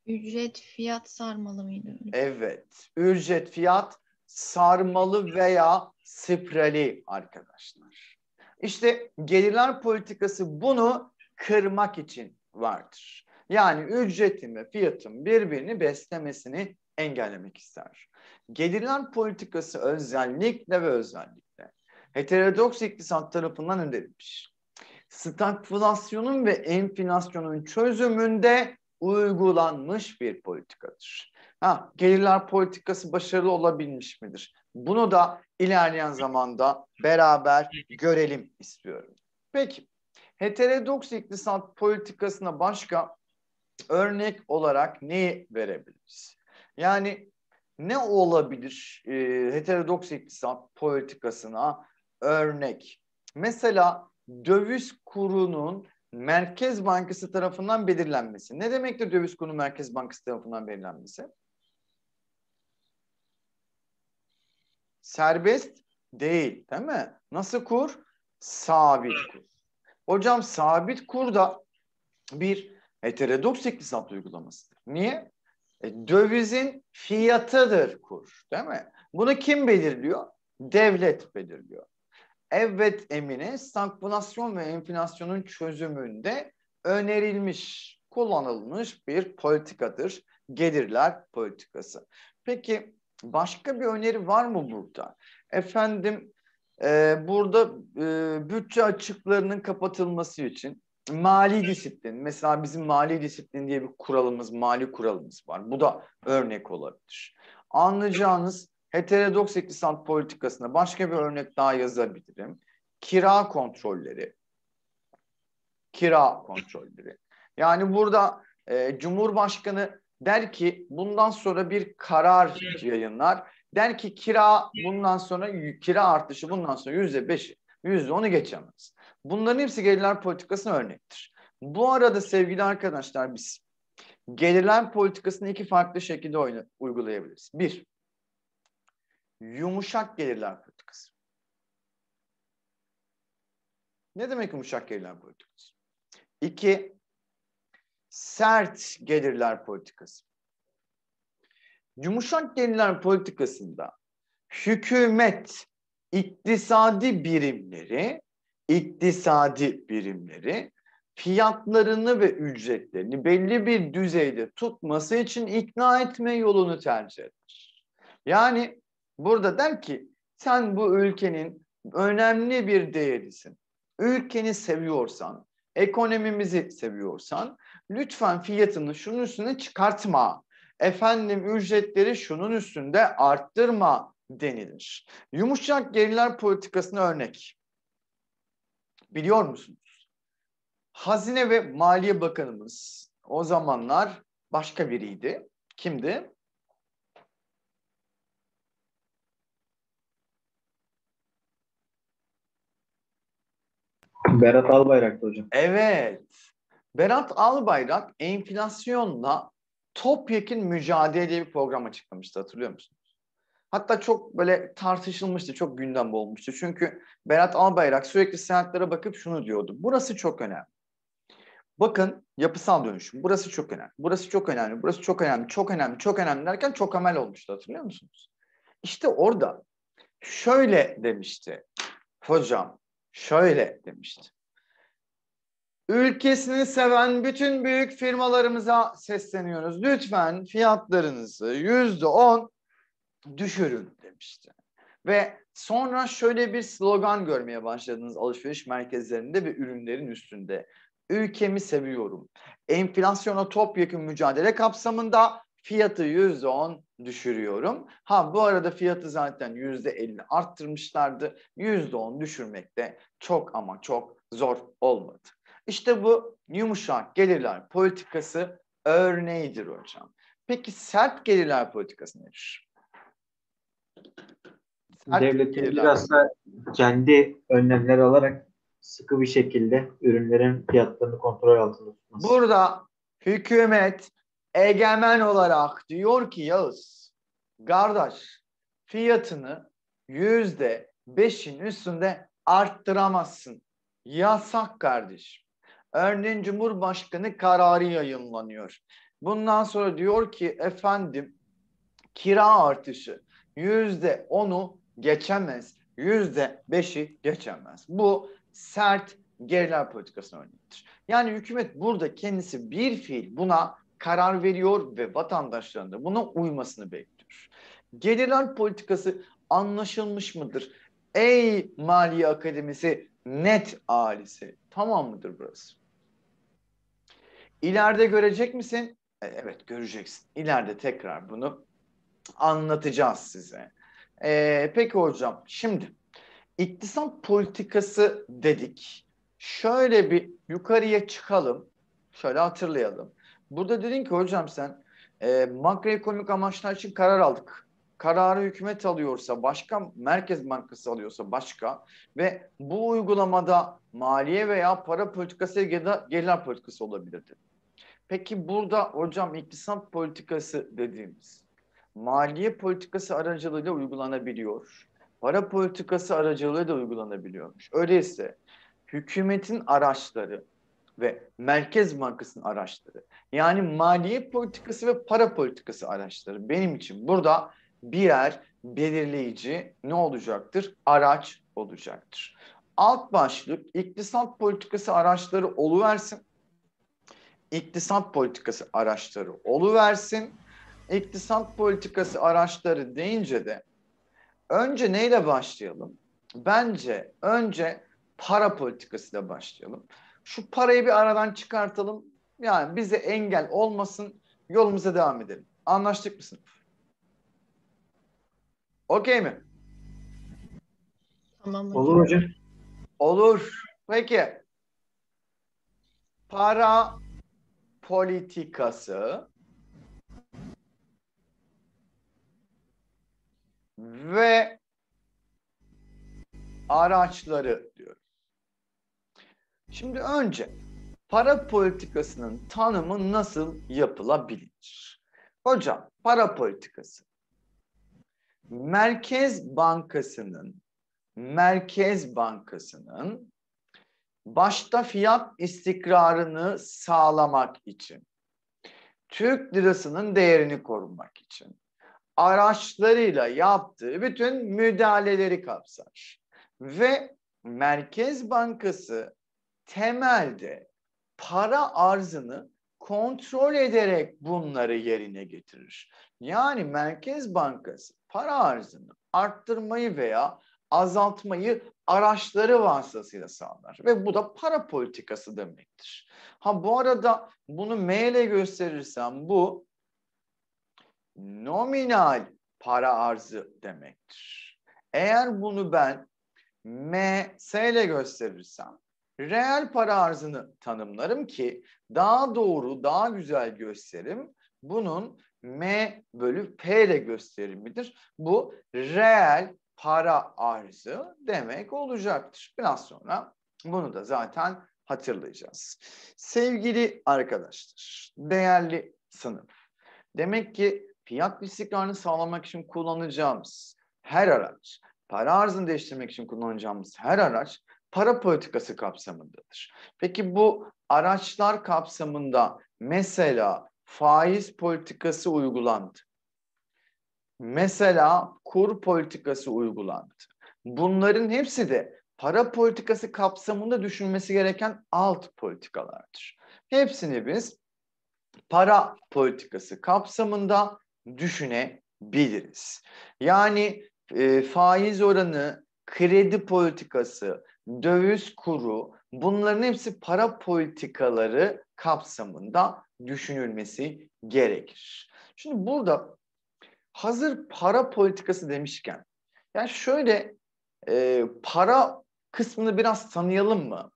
Ücret fiyat sarmalı mıydı? Evet. Ücret fiyat sarmalı veya sprali arkadaşlar. İşte gelirler politikası bunu kırmak için vardır. Yani ücretin ve fiyatın birbirini beslemesini engellemek ister. Gelirler politikası özellikle ve özellikle heterodoks iktisat tarafından önerilmiş. Stagflasyonun ve enflasyonun çözümünde uygulanmış bir politikadır. Ha, gelirler politikası başarılı olabilmiş midir? Bunu da ilerleyen zamanda beraber görelim istiyorum. Peki, heterodoks iktisat politikasına başka örnek olarak neyi verebiliriz? Yani ne olabilir e, heterodoks iktisat politikasına örnek. Mesela döviz kurunun Merkez Bankası tarafından belirlenmesi. Ne demektir döviz kurunun Merkez Bankası tarafından belirlenmesi? Serbest değil değil mi? Nasıl kur? Sabit kur. Hocam sabit kur da bir heterodoks iktisat uygulamasıdır. Niye? E, dövizin fiyatıdır kur değil mi? Bunu kim belirliyor? Devlet belirliyor evet emini stagflasyon ve enflasyonun çözümünde önerilmiş, kullanılmış bir politikadır. Gelirler politikası. Peki başka bir öneri var mı burada? Efendim e, burada e, bütçe açıklarının kapatılması için mali disiplin. Mesela bizim mali disiplin diye bir kuralımız, mali kuralımız var. Bu da örnek olabilir. Anlayacağınız Heterodoks iktisat politikasına başka bir örnek daha yazabilirim. Kira kontrolleri. Kira kontrolleri. Yani burada e, Cumhurbaşkanı der ki bundan sonra bir karar yayınlar. Der ki kira bundan sonra kira artışı bundan sonra yüzde beşi, yüzde onu geçemez. Bunların hepsi gelirler politikasına örnektir. Bu arada sevgili arkadaşlar biz gelirler politikasını iki farklı şekilde uygulayabiliriz. Bir, yumuşak gelirler politikası. Ne demek yumuşak gelirler politikası? İki, sert gelirler politikası. Yumuşak gelirler politikasında hükümet iktisadi birimleri iktisadi birimleri fiyatlarını ve ücretlerini belli bir düzeyde tutması için ikna etme yolunu tercih eder. Yani Burada der ki sen bu ülkenin önemli bir değerisin. Ülkeni seviyorsan, ekonomimizi seviyorsan lütfen fiyatını şunun üstüne çıkartma. Efendim ücretleri şunun üstünde arttırma denilir. Yumuşak geriler politikasına örnek. Biliyor musunuz? Hazine ve Maliye Bakanımız o zamanlar başka biriydi. Kimdi? Berat Albayrak'tı hocam. Evet. Berat Albayrak enflasyonla topyekin mücadele diye bir program açıklamıştı hatırlıyor musunuz? Hatta çok böyle tartışılmıştı, çok gündem olmuştu. Çünkü Berat Albayrak sürekli senatlere bakıp şunu diyordu. Burası çok önemli. Bakın yapısal dönüşüm. Burası çok önemli. Burası çok önemli. Burası çok önemli. Çok önemli. Çok önemli derken çok amel olmuştu hatırlıyor musunuz? İşte orada şöyle demişti. Hocam şöyle demişti. Ülkesini seven bütün büyük firmalarımıza sesleniyoruz. Lütfen fiyatlarınızı yüzde on düşürün demişti. Ve sonra şöyle bir slogan görmeye başladınız alışveriş merkezlerinde ve ürünlerin üstünde. Ülkemi seviyorum. Enflasyona topyekun mücadele kapsamında fiyatı yüzde on düşürüyorum. Ha bu arada fiyatı zaten yüzde %50 arttırmışlardı. yüzde %10 düşürmek de çok ama çok zor olmadı. İşte bu yumuşak gelirler politikası örneğidir hocam. Peki sert gelirler politikası nedir? Sert Devletin biraz da kendi önlemler alarak sıkı bir şekilde ürünlerin fiyatlarını kontrol altında tutması. Burada hükümet egemen olarak diyor ki Yağız, kardeş fiyatını yüzde beşin üstünde arttıramazsın. Yasak kardeş. Örneğin Cumhurbaşkanı kararı yayınlanıyor. Bundan sonra diyor ki efendim kira artışı yüzde onu geçemez. Yüzde beşi geçemez. Bu sert geriler politikasına örneğidir. Yani hükümet burada kendisi bir fiil buna karar veriyor ve vatandaşların da buna uymasını bekliyor. Gelirler politikası anlaşılmış mıdır? Ey Maliye Akademisi net ailesi tamam mıdır burası? İleride görecek misin? E, evet göreceksin. İleride tekrar bunu anlatacağız size. Ee, peki hocam şimdi iktisat politikası dedik. Şöyle bir yukarıya çıkalım. Şöyle hatırlayalım. Burada dedin ki hocam sen e, makroekonomik amaçlar için karar aldık. Kararı hükümet alıyorsa başka, Merkez Bankası alıyorsa başka ve bu uygulamada maliye veya para politikası ya da gelir politikası olabilirdi. Peki burada hocam iktisat politikası dediğimiz maliye politikası aracılığıyla uygulanabiliyor. Para politikası aracılığıyla uygulanabiliyormuş. Öyleyse hükümetin araçları ve Merkez Bankası'nın araçları yani maliye politikası ve para politikası araçları benim için burada birer belirleyici ne olacaktır? Araç olacaktır. Alt başlık iktisat politikası araçları oluversin. İktisat politikası araçları oluversin. İktisat politikası araçları deyince de önce neyle başlayalım? Bence önce para politikasıyla başlayalım şu parayı bir aradan çıkartalım. Yani bize engel olmasın. Yolumuza devam edelim. Anlaştık mı sınıf? Okey mi? Tamam. Olur hocam. Olur. Peki. Para politikası ve araçları diyorum. Şimdi önce para politikasının tanımı nasıl yapılabilir? Hocam para politikası. Merkez Bankası'nın Merkez Bankası'nın başta fiyat istikrarını sağlamak için, Türk lirasının değerini korumak için araçlarıyla yaptığı bütün müdahaleleri kapsar. Ve Merkez Bankası temelde para arzını kontrol ederek bunları yerine getirir. Yani Merkez Bankası para arzını arttırmayı veya azaltmayı araçları vasıtasıyla sağlar ve bu da para politikası demektir. Ha bu arada bunu M ile gösterirsem bu nominal para arzı demektir. Eğer bunu ben M S ile gösterirsem reel para arzını tanımlarım ki daha doğru, daha güzel gösterim bunun M bölü P ile gösterimidir. Bu reel para arzı demek olacaktır. Biraz sonra bunu da zaten hatırlayacağız. Sevgili arkadaşlar, değerli sınıf. Demek ki fiyat istikrarını sağlamak için kullanacağımız her araç, para arzını değiştirmek için kullanacağımız her araç para politikası kapsamındadır. Peki bu araçlar kapsamında mesela faiz politikası uygulandı. Mesela kur politikası uygulandı. Bunların hepsi de para politikası kapsamında düşünmesi gereken alt politikalardır. Hepsini biz para politikası kapsamında düşünebiliriz. Yani e, faiz oranı, kredi politikası, döviz kuru bunların hepsi para politikaları kapsamında düşünülmesi gerekir. Şimdi burada hazır para politikası demişken yani şöyle e, para kısmını biraz tanıyalım mı?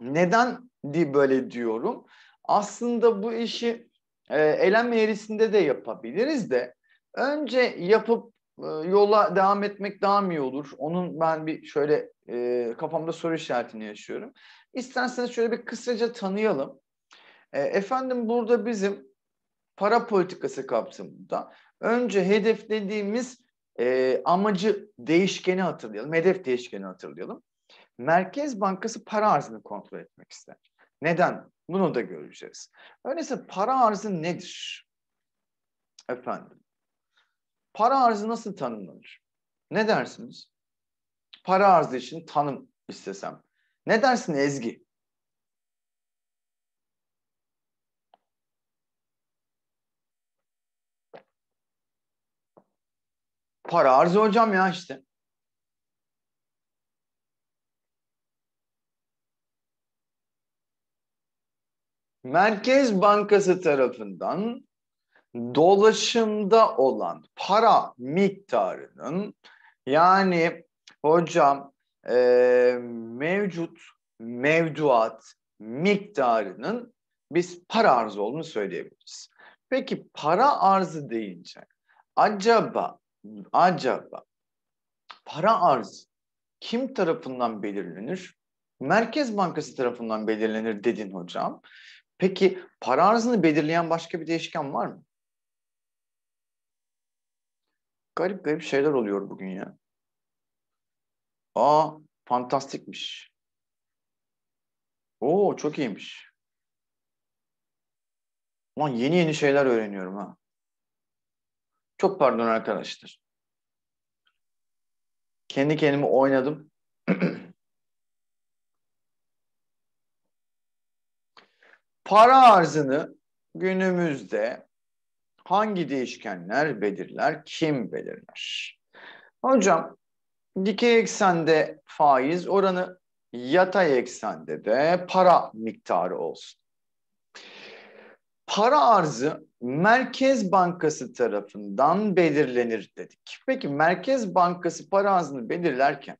Neden di böyle diyorum? Aslında bu işi e, eylem eğrisinde de yapabiliriz de önce yapıp e, yola devam etmek daha mı iyi olur? Onun ben bir şöyle e, kafamda soru işaretini yaşıyorum. İsterseniz şöyle bir kısaca tanıyalım. E, efendim burada bizim para politikası kapsamında önce hedeflediğimiz e, amacı değişkeni hatırlayalım. Hedef değişkeni hatırlayalım. Merkez Bankası para arzını kontrol etmek ister. Neden? Bunu da göreceğiz. Öyleyse para arzı nedir? Efendim. Para arzı nasıl tanımlanır? Ne dersiniz? Para arzı için tanım istesem. Ne dersin Ezgi? Para arzı hocam ya işte. Merkez Bankası tarafından dolaşımda olan para miktarının yani hocam e, mevcut mevduat miktarının biz para arzı olduğunu söyleyebiliriz. Peki para arzı deyince acaba acaba para arzı kim tarafından belirlenir? Merkez Bankası tarafından belirlenir dedin hocam. Peki para arzını belirleyen başka bir değişken var mı? garip garip şeyler oluyor bugün ya. Aa fantastikmiş. Oo çok iyiymiş. Lan yeni yeni şeyler öğreniyorum ha. Çok pardon arkadaşlar. Kendi kendimi oynadım. Para arzını günümüzde Hangi değişkenler belirler, kim belirler? Hocam dikey eksende faiz oranı yatay eksende de para miktarı olsun. Para arzı Merkez Bankası tarafından belirlenir dedik. Peki Merkez Bankası para arzını belirlerken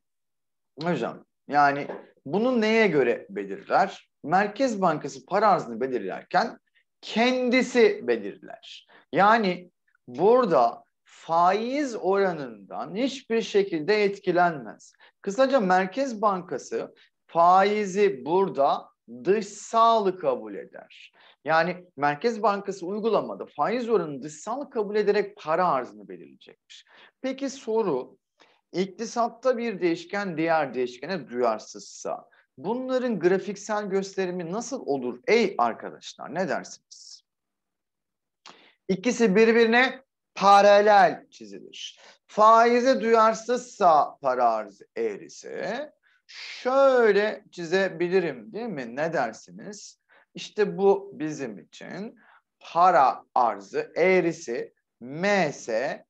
hocam yani bunu neye göre belirler? Merkez Bankası para arzını belirlerken kendisi belirler. Yani burada faiz oranından hiçbir şekilde etkilenmez. Kısaca Merkez Bankası faizi burada dışsal kabul eder. Yani Merkez Bankası uygulamada faiz oranını dışsal kabul ederek para arzını belirleyecekmiş. Peki soru iktisatta bir değişken diğer değişkene duyarsızsa Bunların grafiksel gösterimi nasıl olur ey arkadaşlar ne dersiniz? İkisi birbirine paralel çizilir. Faize duyarsızsa para arz eğrisi şöyle çizebilirim değil mi? Ne dersiniz? İşte bu bizim için para arzı eğrisi MS1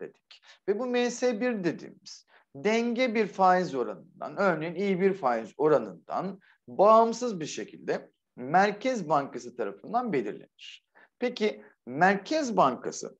dedik. Ve bu MS1 dediğimiz denge bir faiz oranından, örneğin iyi bir faiz oranından bağımsız bir şekilde Merkez Bankası tarafından belirlenir. Peki Merkez Bankası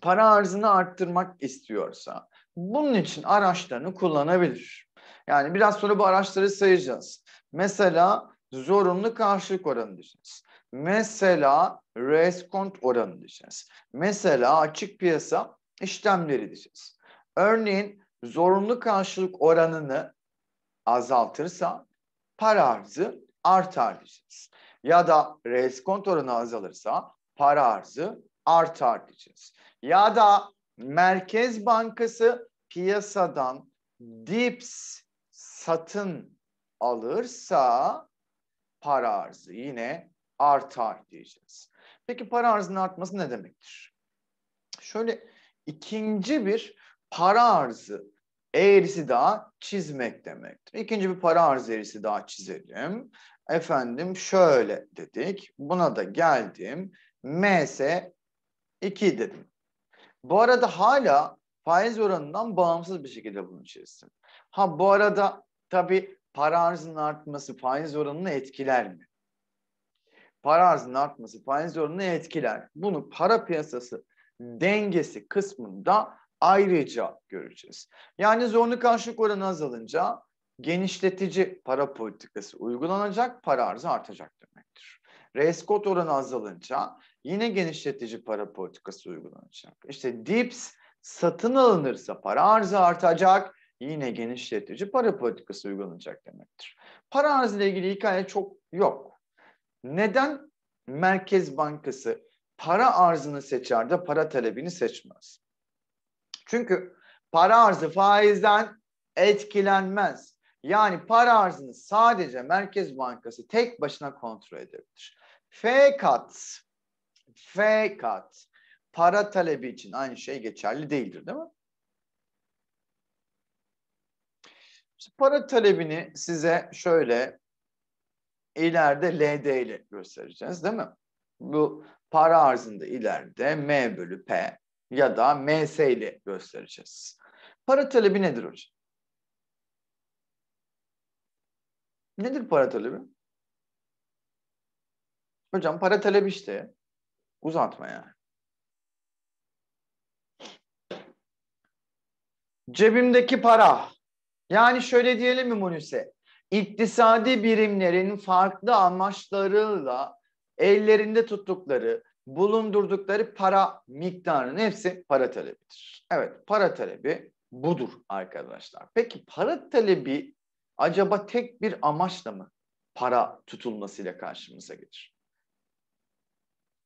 para arzını arttırmak istiyorsa bunun için araçlarını kullanabilir. Yani biraz sonra bu araçları sayacağız. Mesela zorunlu karşılık oranı diyeceğiz. Mesela reskont oranı diyeceğiz. Mesela açık piyasa işlemleri diyeceğiz. Örneğin zorunlu karşılık oranını azaltırsa para arzı artar diyeceğiz. Ya da reskont oranı azalırsa para arzı artar diyeceğiz. Ya da Merkez Bankası piyasadan dips satın alırsa para arzı yine artar diyeceğiz. Peki para arzının artması ne demektir? Şöyle ikinci bir para arzı eğrisi daha çizmek demektir. İkinci bir para arzı eğrisi daha çizelim. Efendim şöyle dedik. Buna da geldim. MS 2 dedim. Bu arada hala faiz oranından bağımsız bir şekilde bunu çizdim. Ha bu arada tabii para arzının artması faiz oranını etkiler mi? Para arzının artması faiz oranını etkiler. Bunu para piyasası dengesi kısmında ayrıca göreceğiz. Yani zorunlu karşılık oranı azalınca genişletici para politikası uygulanacak, para arzı artacak demektir. Reskot oranı azalınca yine genişletici para politikası uygulanacak. İşte DIPS satın alınırsa para arzı artacak, yine genişletici para politikası uygulanacak demektir. Para arzı ile ilgili hikaye çok yok. Neden Merkez Bankası para arzını seçer de para talebini seçmez? Çünkü para arzı faizden etkilenmez. Yani para arzını sadece Merkez Bankası tek başına kontrol edebilir. Fakat fakat para talebi için aynı şey geçerli değildir değil mi? Para talebini size şöyle ileride LD ile göstereceğiz değil mi? Bu para arzında ileride M bölü P ya da MS ile göstereceğiz. Para talebi nedir hocam? Nedir para talebi? Hocam para talebi işte. Uzatma yani. Cebimdeki para. Yani şöyle diyelim mi Munise? İktisadi birimlerin farklı amaçlarıyla ellerinde tuttukları bulundurdukları para miktarının hepsi para talebidir. Evet para talebi budur arkadaşlar. Peki para talebi acaba tek bir amaçla mı para tutulmasıyla karşımıza gelir?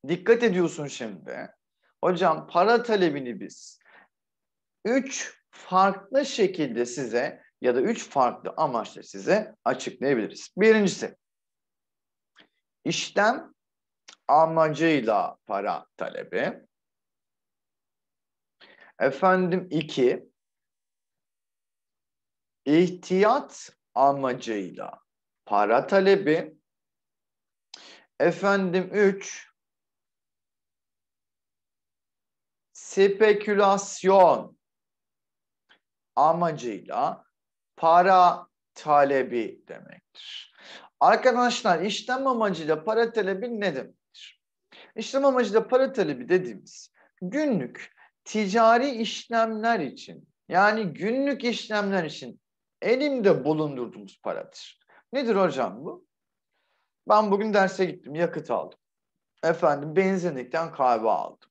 Dikkat ediyorsun şimdi. Hocam para talebini biz üç farklı şekilde size ya da üç farklı amaçla size açıklayabiliriz. Birincisi işlem amacıyla para talebi. Efendim iki, ihtiyat amacıyla para talebi. Efendim üç, spekülasyon amacıyla para talebi demektir. Arkadaşlar işlem amacıyla para talebi ne demek? İşlem amacıyla para talebi dediğimiz günlük ticari işlemler için yani günlük işlemler için elimde bulundurduğumuz paradır. Nedir hocam bu? Ben bugün derse gittim, yakıt aldım. Efendim benzinlikten kahve aldım.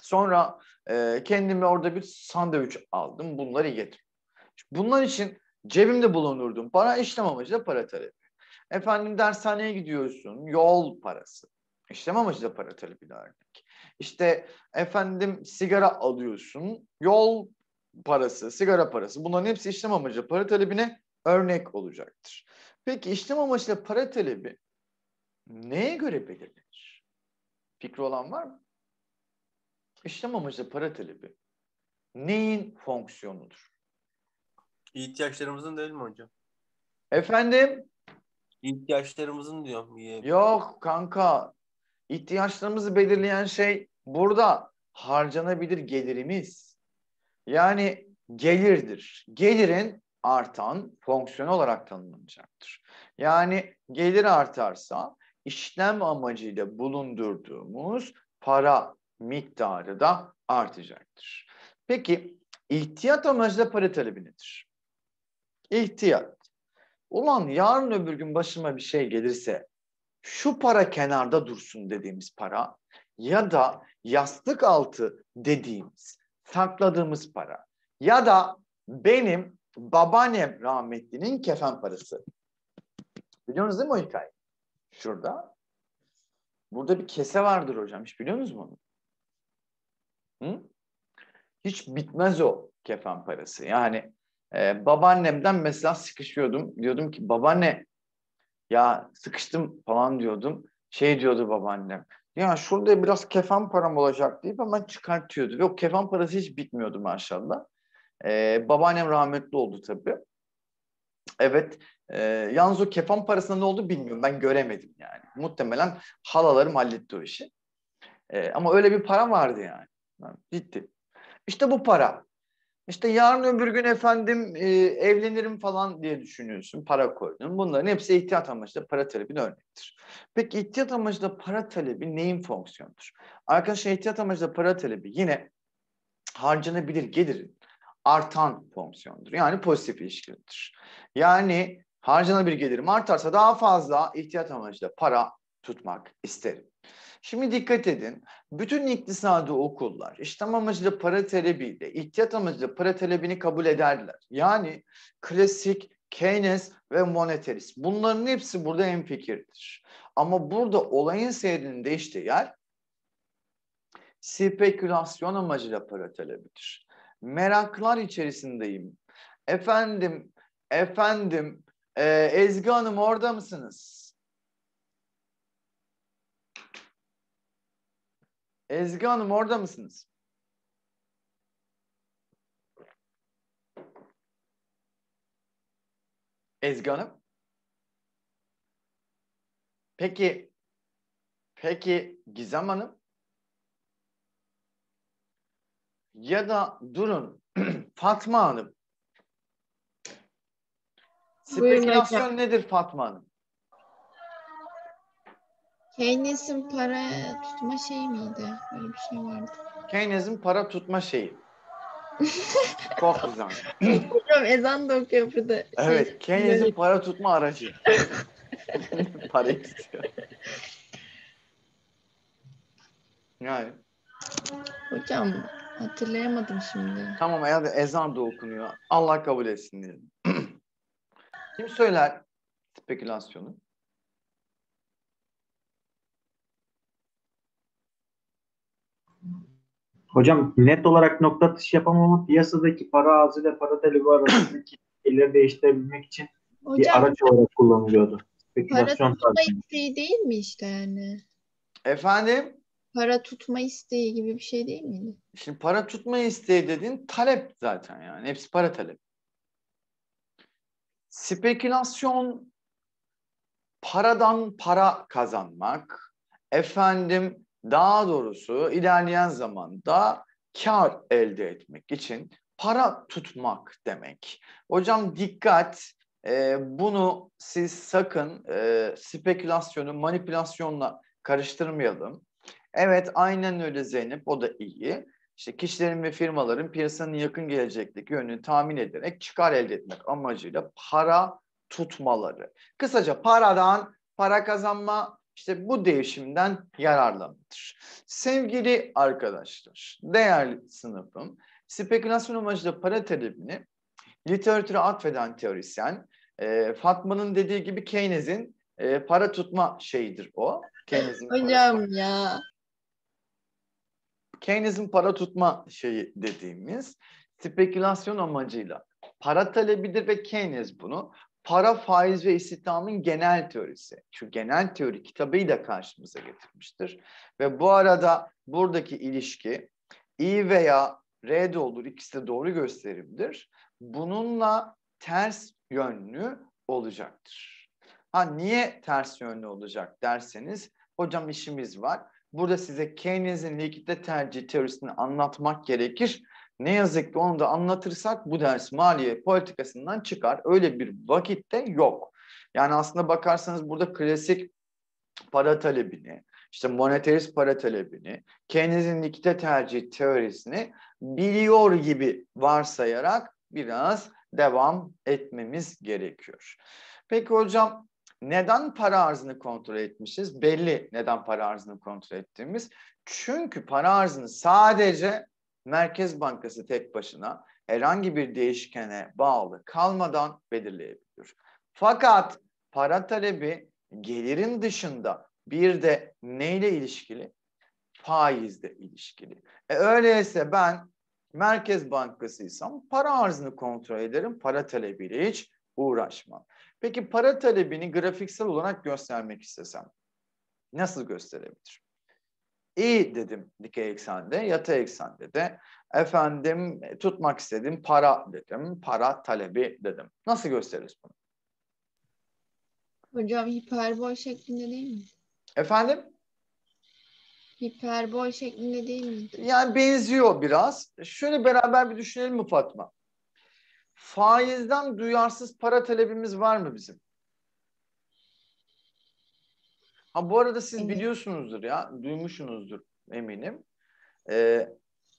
Sonra e, kendime orada bir sandviç aldım, bunları yedim. Bunlar için cebimde bulundurduğum para işlem amacıyla para talebi. Efendim dershaneye gidiyorsun, yol parası işlem amacıyla para talep ederdik. İşte efendim sigara alıyorsun, yol parası, sigara parası bunların hepsi işlem amacı para talebine örnek olacaktır. Peki işlem amacıyla para talebi neye göre belirlenir? Fikri olan var mı? İşlem amacı para talebi neyin fonksiyonudur? İhtiyaçlarımızın değil mi hocam? Efendim? İhtiyaçlarımızın diyorum. Yok kanka ihtiyaçlarımızı belirleyen şey burada harcanabilir gelirimiz. Yani gelirdir. Gelirin artan fonksiyon olarak tanımlanacaktır. Yani gelir artarsa işlem amacıyla bulundurduğumuz para miktarı da artacaktır. Peki ihtiyat da para talebi nedir? İhtiyat. Ulan yarın öbür gün başıma bir şey gelirse şu para kenarda dursun dediğimiz para ya da yastık altı dediğimiz sakladığımız para ya da benim babaannem rahmetlinin kefen parası. Biliyorsunuz değil mi o hikaye? Şurada. Burada bir kese vardır hocam. Hiç biliyor musunuz bunu? Hı? Hiç bitmez o kefen parası. Yani e, babaannemden mesela sıkışıyordum. Diyordum ki babaanne ya sıkıştım falan diyordum. Şey diyordu babaannem. Ya şurada biraz kefen param olacak deyip hemen çıkartıyordu. Ve o kefen parası hiç bitmiyordu maşallah. Ee, babaannem rahmetli oldu tabii. Evet. E, yalnız o kefen parasına ne oldu bilmiyorum. Ben göremedim yani. Muhtemelen halalarım halletti o işi. E, ama öyle bir para vardı yani. bitti. İşte bu para. İşte yarın öbür gün efendim e, evlenirim falan diye düşünüyorsun. Para koydun. Bunların hepsi ihtiyat amaçlı para talebin örnektir. Peki ihtiyat amaçlı para talebi neyin fonksiyonudur? Arkadaşlar ihtiyat amaçlı para talebi yine harcanabilir gelirin artan fonksiyondur. Yani pozitif ilişkilidir. Yani harcanabilir gelirim artarsa daha fazla ihtiyat amaçlı para tutmak isterim. Şimdi dikkat edin. Bütün iktisadi okullar işlem amacıyla para talebiyle, ihtiyat amacıyla para talebini kabul ederler. Yani klasik Keynes ve monetarist Bunların hepsi burada en fikirdir. Ama burada olayın seyrinin değiştiği yer spekülasyon amacıyla para talebidir. Meraklar içerisindeyim. Efendim, efendim, e, Ezgi Hanım orada mısınız? Ezgi Hanım orada mısınız? Ezgi Hanım? Peki, peki Gizem Hanım? Ya da durun Fatma Hanım. Buyurun Spekülasyon hocam. nedir Fatma Hanım? Keynes'in para tutma şeyi miydi? Böyle bir şey vardı. Keynes'in para tutma şeyi. Çok güzel. Hocam ezan da okuyor burada. evet, şey, Keynes'in para tutma aracı. Para istiyor. Yani. Hocam hatırlayamadım şimdi. Tamam ya ezan da okunuyor. Allah kabul etsin diyelim. Kim söyler spekülasyonu? Hocam net olarak nokta atışı yapamama piyasadaki para ağzı ile para talebi arasındaki şeyleri değiştirebilmek için Hocam, bir araç olarak kullanılıyordu. Spekülasyon para tutma isteği değil mi işte yani? Efendim? Para tutma isteği gibi bir şey değil miydi? Şimdi para tutma isteği dediğin talep zaten yani. Hepsi para talep. Spekülasyon paradan para kazanmak, efendim daha doğrusu ilerleyen zamanda kar elde etmek için para tutmak demek. Hocam dikkat, e, bunu siz sakın e, spekülasyonu manipülasyonla karıştırmayalım. Evet aynen öyle Zeynep, o da iyi. İşte kişilerin ve firmaların piyasanın yakın gelecekteki yönünü tahmin ederek çıkar elde etmek amacıyla para tutmaları. Kısaca paradan para kazanma, işte bu değişimden yararlanmıştır. Sevgili arkadaşlar, değerli sınıfım, spekülasyon amacıyla para talebini literatüre atfeden teorisyen e, Fatma'nın dediği gibi Keynes'in e, para tutma şeyidir o. Keynes'in Hocam para. ya. Keynes'in para tutma şeyi dediğimiz spekülasyon amacıyla para talebidir ve Keynes bunu para, faiz ve istihdamın genel teorisi. Şu genel teori kitabıyı da karşımıza getirmiştir. Ve bu arada buradaki ilişki I veya R de olur, ikisi de doğru gösterimdir. Bununla ters yönlü olacaktır. Ha niye ters yönlü olacak derseniz, hocam işimiz var. Burada size Keynes'in likitte tercih teorisini anlatmak gerekir. Ne yazık ki onu da anlatırsak bu ders maliye politikasından çıkar. Öyle bir vakitte yok. Yani aslında bakarsanız burada klasik para talebini, işte monetarist para talebini, Keynes'in likite tercih teorisini biliyor gibi varsayarak biraz devam etmemiz gerekiyor. Peki hocam neden para arzını kontrol etmişiz? Belli neden para arzını kontrol ettiğimiz. Çünkü para arzını sadece Merkez Bankası tek başına herhangi bir değişkene bağlı kalmadan belirleyebilir. Fakat para talebi gelirin dışında bir de neyle ilişkili? Faizle ilişkili. E öyleyse ben Merkez Bankası'ysam para arzını kontrol ederim, para talebiyle hiç uğraşmam. Peki para talebini grafiksel olarak göstermek istesem nasıl gösterebilirim? İyi dedim dikey eksende, yatay eksende de. Efendim tutmak istedim para dedim, para talebi dedim. Nasıl gösteririz bunu? Hocam hiperbol şeklinde değil mi? Efendim? Hiperbol şeklinde değil mi? Yani benziyor biraz. Şöyle beraber bir düşünelim mi Fatma? Faizden duyarsız para talebimiz var mı bizim? Ha bu arada siz biliyorsunuzdur ya, duymuşsunuzdur eminim. Ee,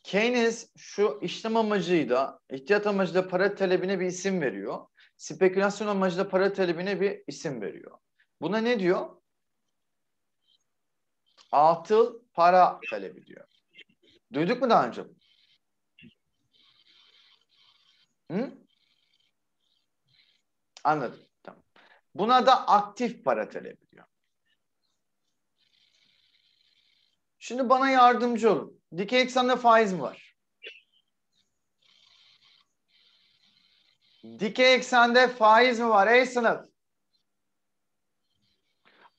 Keynes şu işlem amacıyla, ihtiyat amacıyla para talebine bir isim veriyor. Spekülasyon amacıyla para talebine bir isim veriyor. Buna ne diyor? Atıl para talebi diyor. Duyduk mu daha önce? Hı? Anladım. Tamam. Buna da aktif para talebi. Şimdi bana yardımcı olun. Dikey eksende faiz mi var? Dikey eksende faiz mi var ey sınıf?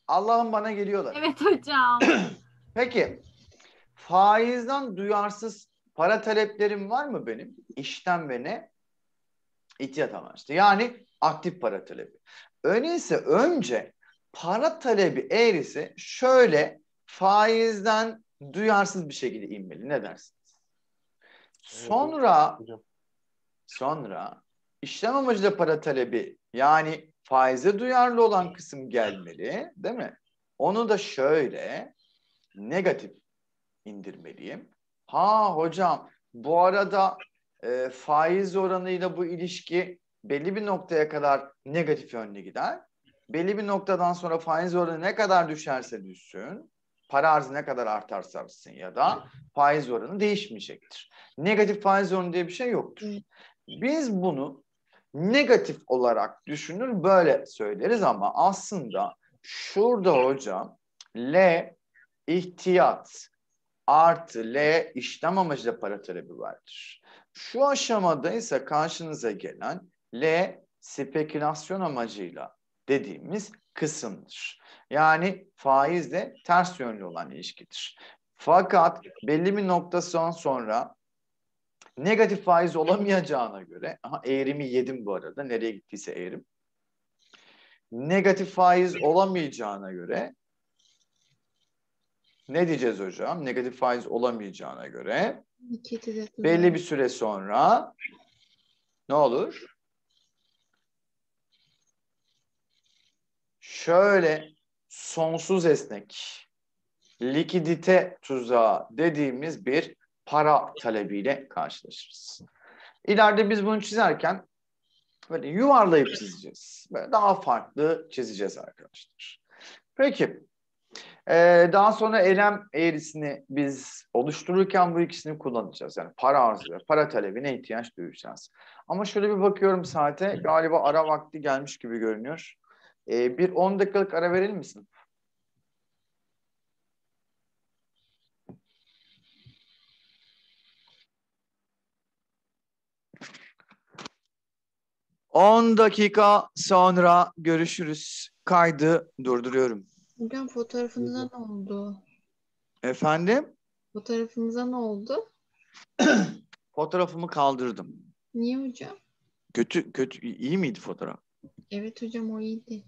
Allah'ım bana geliyorlar. Evet hocam. Peki faizden duyarsız para taleplerim var mı benim? İşten ve ne? İhtiyat amaçlı. Yani aktif para talebi. Öyleyse önce para talebi eğrisi şöyle faizden duyarsız bir şekilde inmeli. Ne dersiniz? Sonra sonra işlem amacıyla para talebi yani faize duyarlı olan kısım gelmeli değil mi? Onu da şöyle negatif indirmeliyim. Ha hocam bu arada e, faiz oranıyla bu ilişki belli bir noktaya kadar negatif yönlü gider. Belli bir noktadan sonra faiz oranı ne kadar düşerse düşsün para arzı ne kadar artarsa artsın ya da faiz oranı değişmeyecektir. Negatif faiz oranı diye bir şey yoktur. Biz bunu negatif olarak düşünür böyle söyleriz ama aslında şurada hocam L ihtiyat artı L işlem amacıyla para talebi vardır. Şu aşamada ise karşınıza gelen L spekülasyon amacıyla dediğimiz kısımdır. Yani faizle ters yönlü olan ilişkidir. Fakat belli bir noktasından sonra negatif faiz olamayacağına göre, aha eğrimi yedim bu arada, nereye gittiyse eğrim. Negatif faiz olamayacağına göre, ne diyeceğiz hocam? Negatif faiz olamayacağına göre, belli bir süre sonra ne olur? şöyle sonsuz esnek likidite tuzağı dediğimiz bir para talebiyle karşılaşırız. İleride biz bunu çizerken böyle yuvarlayıp çizeceğiz. Böyle daha farklı çizeceğiz arkadaşlar. Peki. Ee, daha sonra elem eğrisini biz oluştururken bu ikisini kullanacağız. Yani para arzı ve para talebine ihtiyaç duyacağız. Ama şöyle bir bakıyorum saate. Galiba ara vakti gelmiş gibi görünüyor. E, bir 10 dakikalık ara verir misin? On dakika sonra görüşürüz. Kaydı durduruyorum. Hocam fotoğrafınıza ne oldu? Efendim? Fotoğrafınıza ne oldu? Fotoğrafımı kaldırdım. Niye hocam? Kötü kötü iyi miydi fotoğraf? Evet hocam o iyiydi.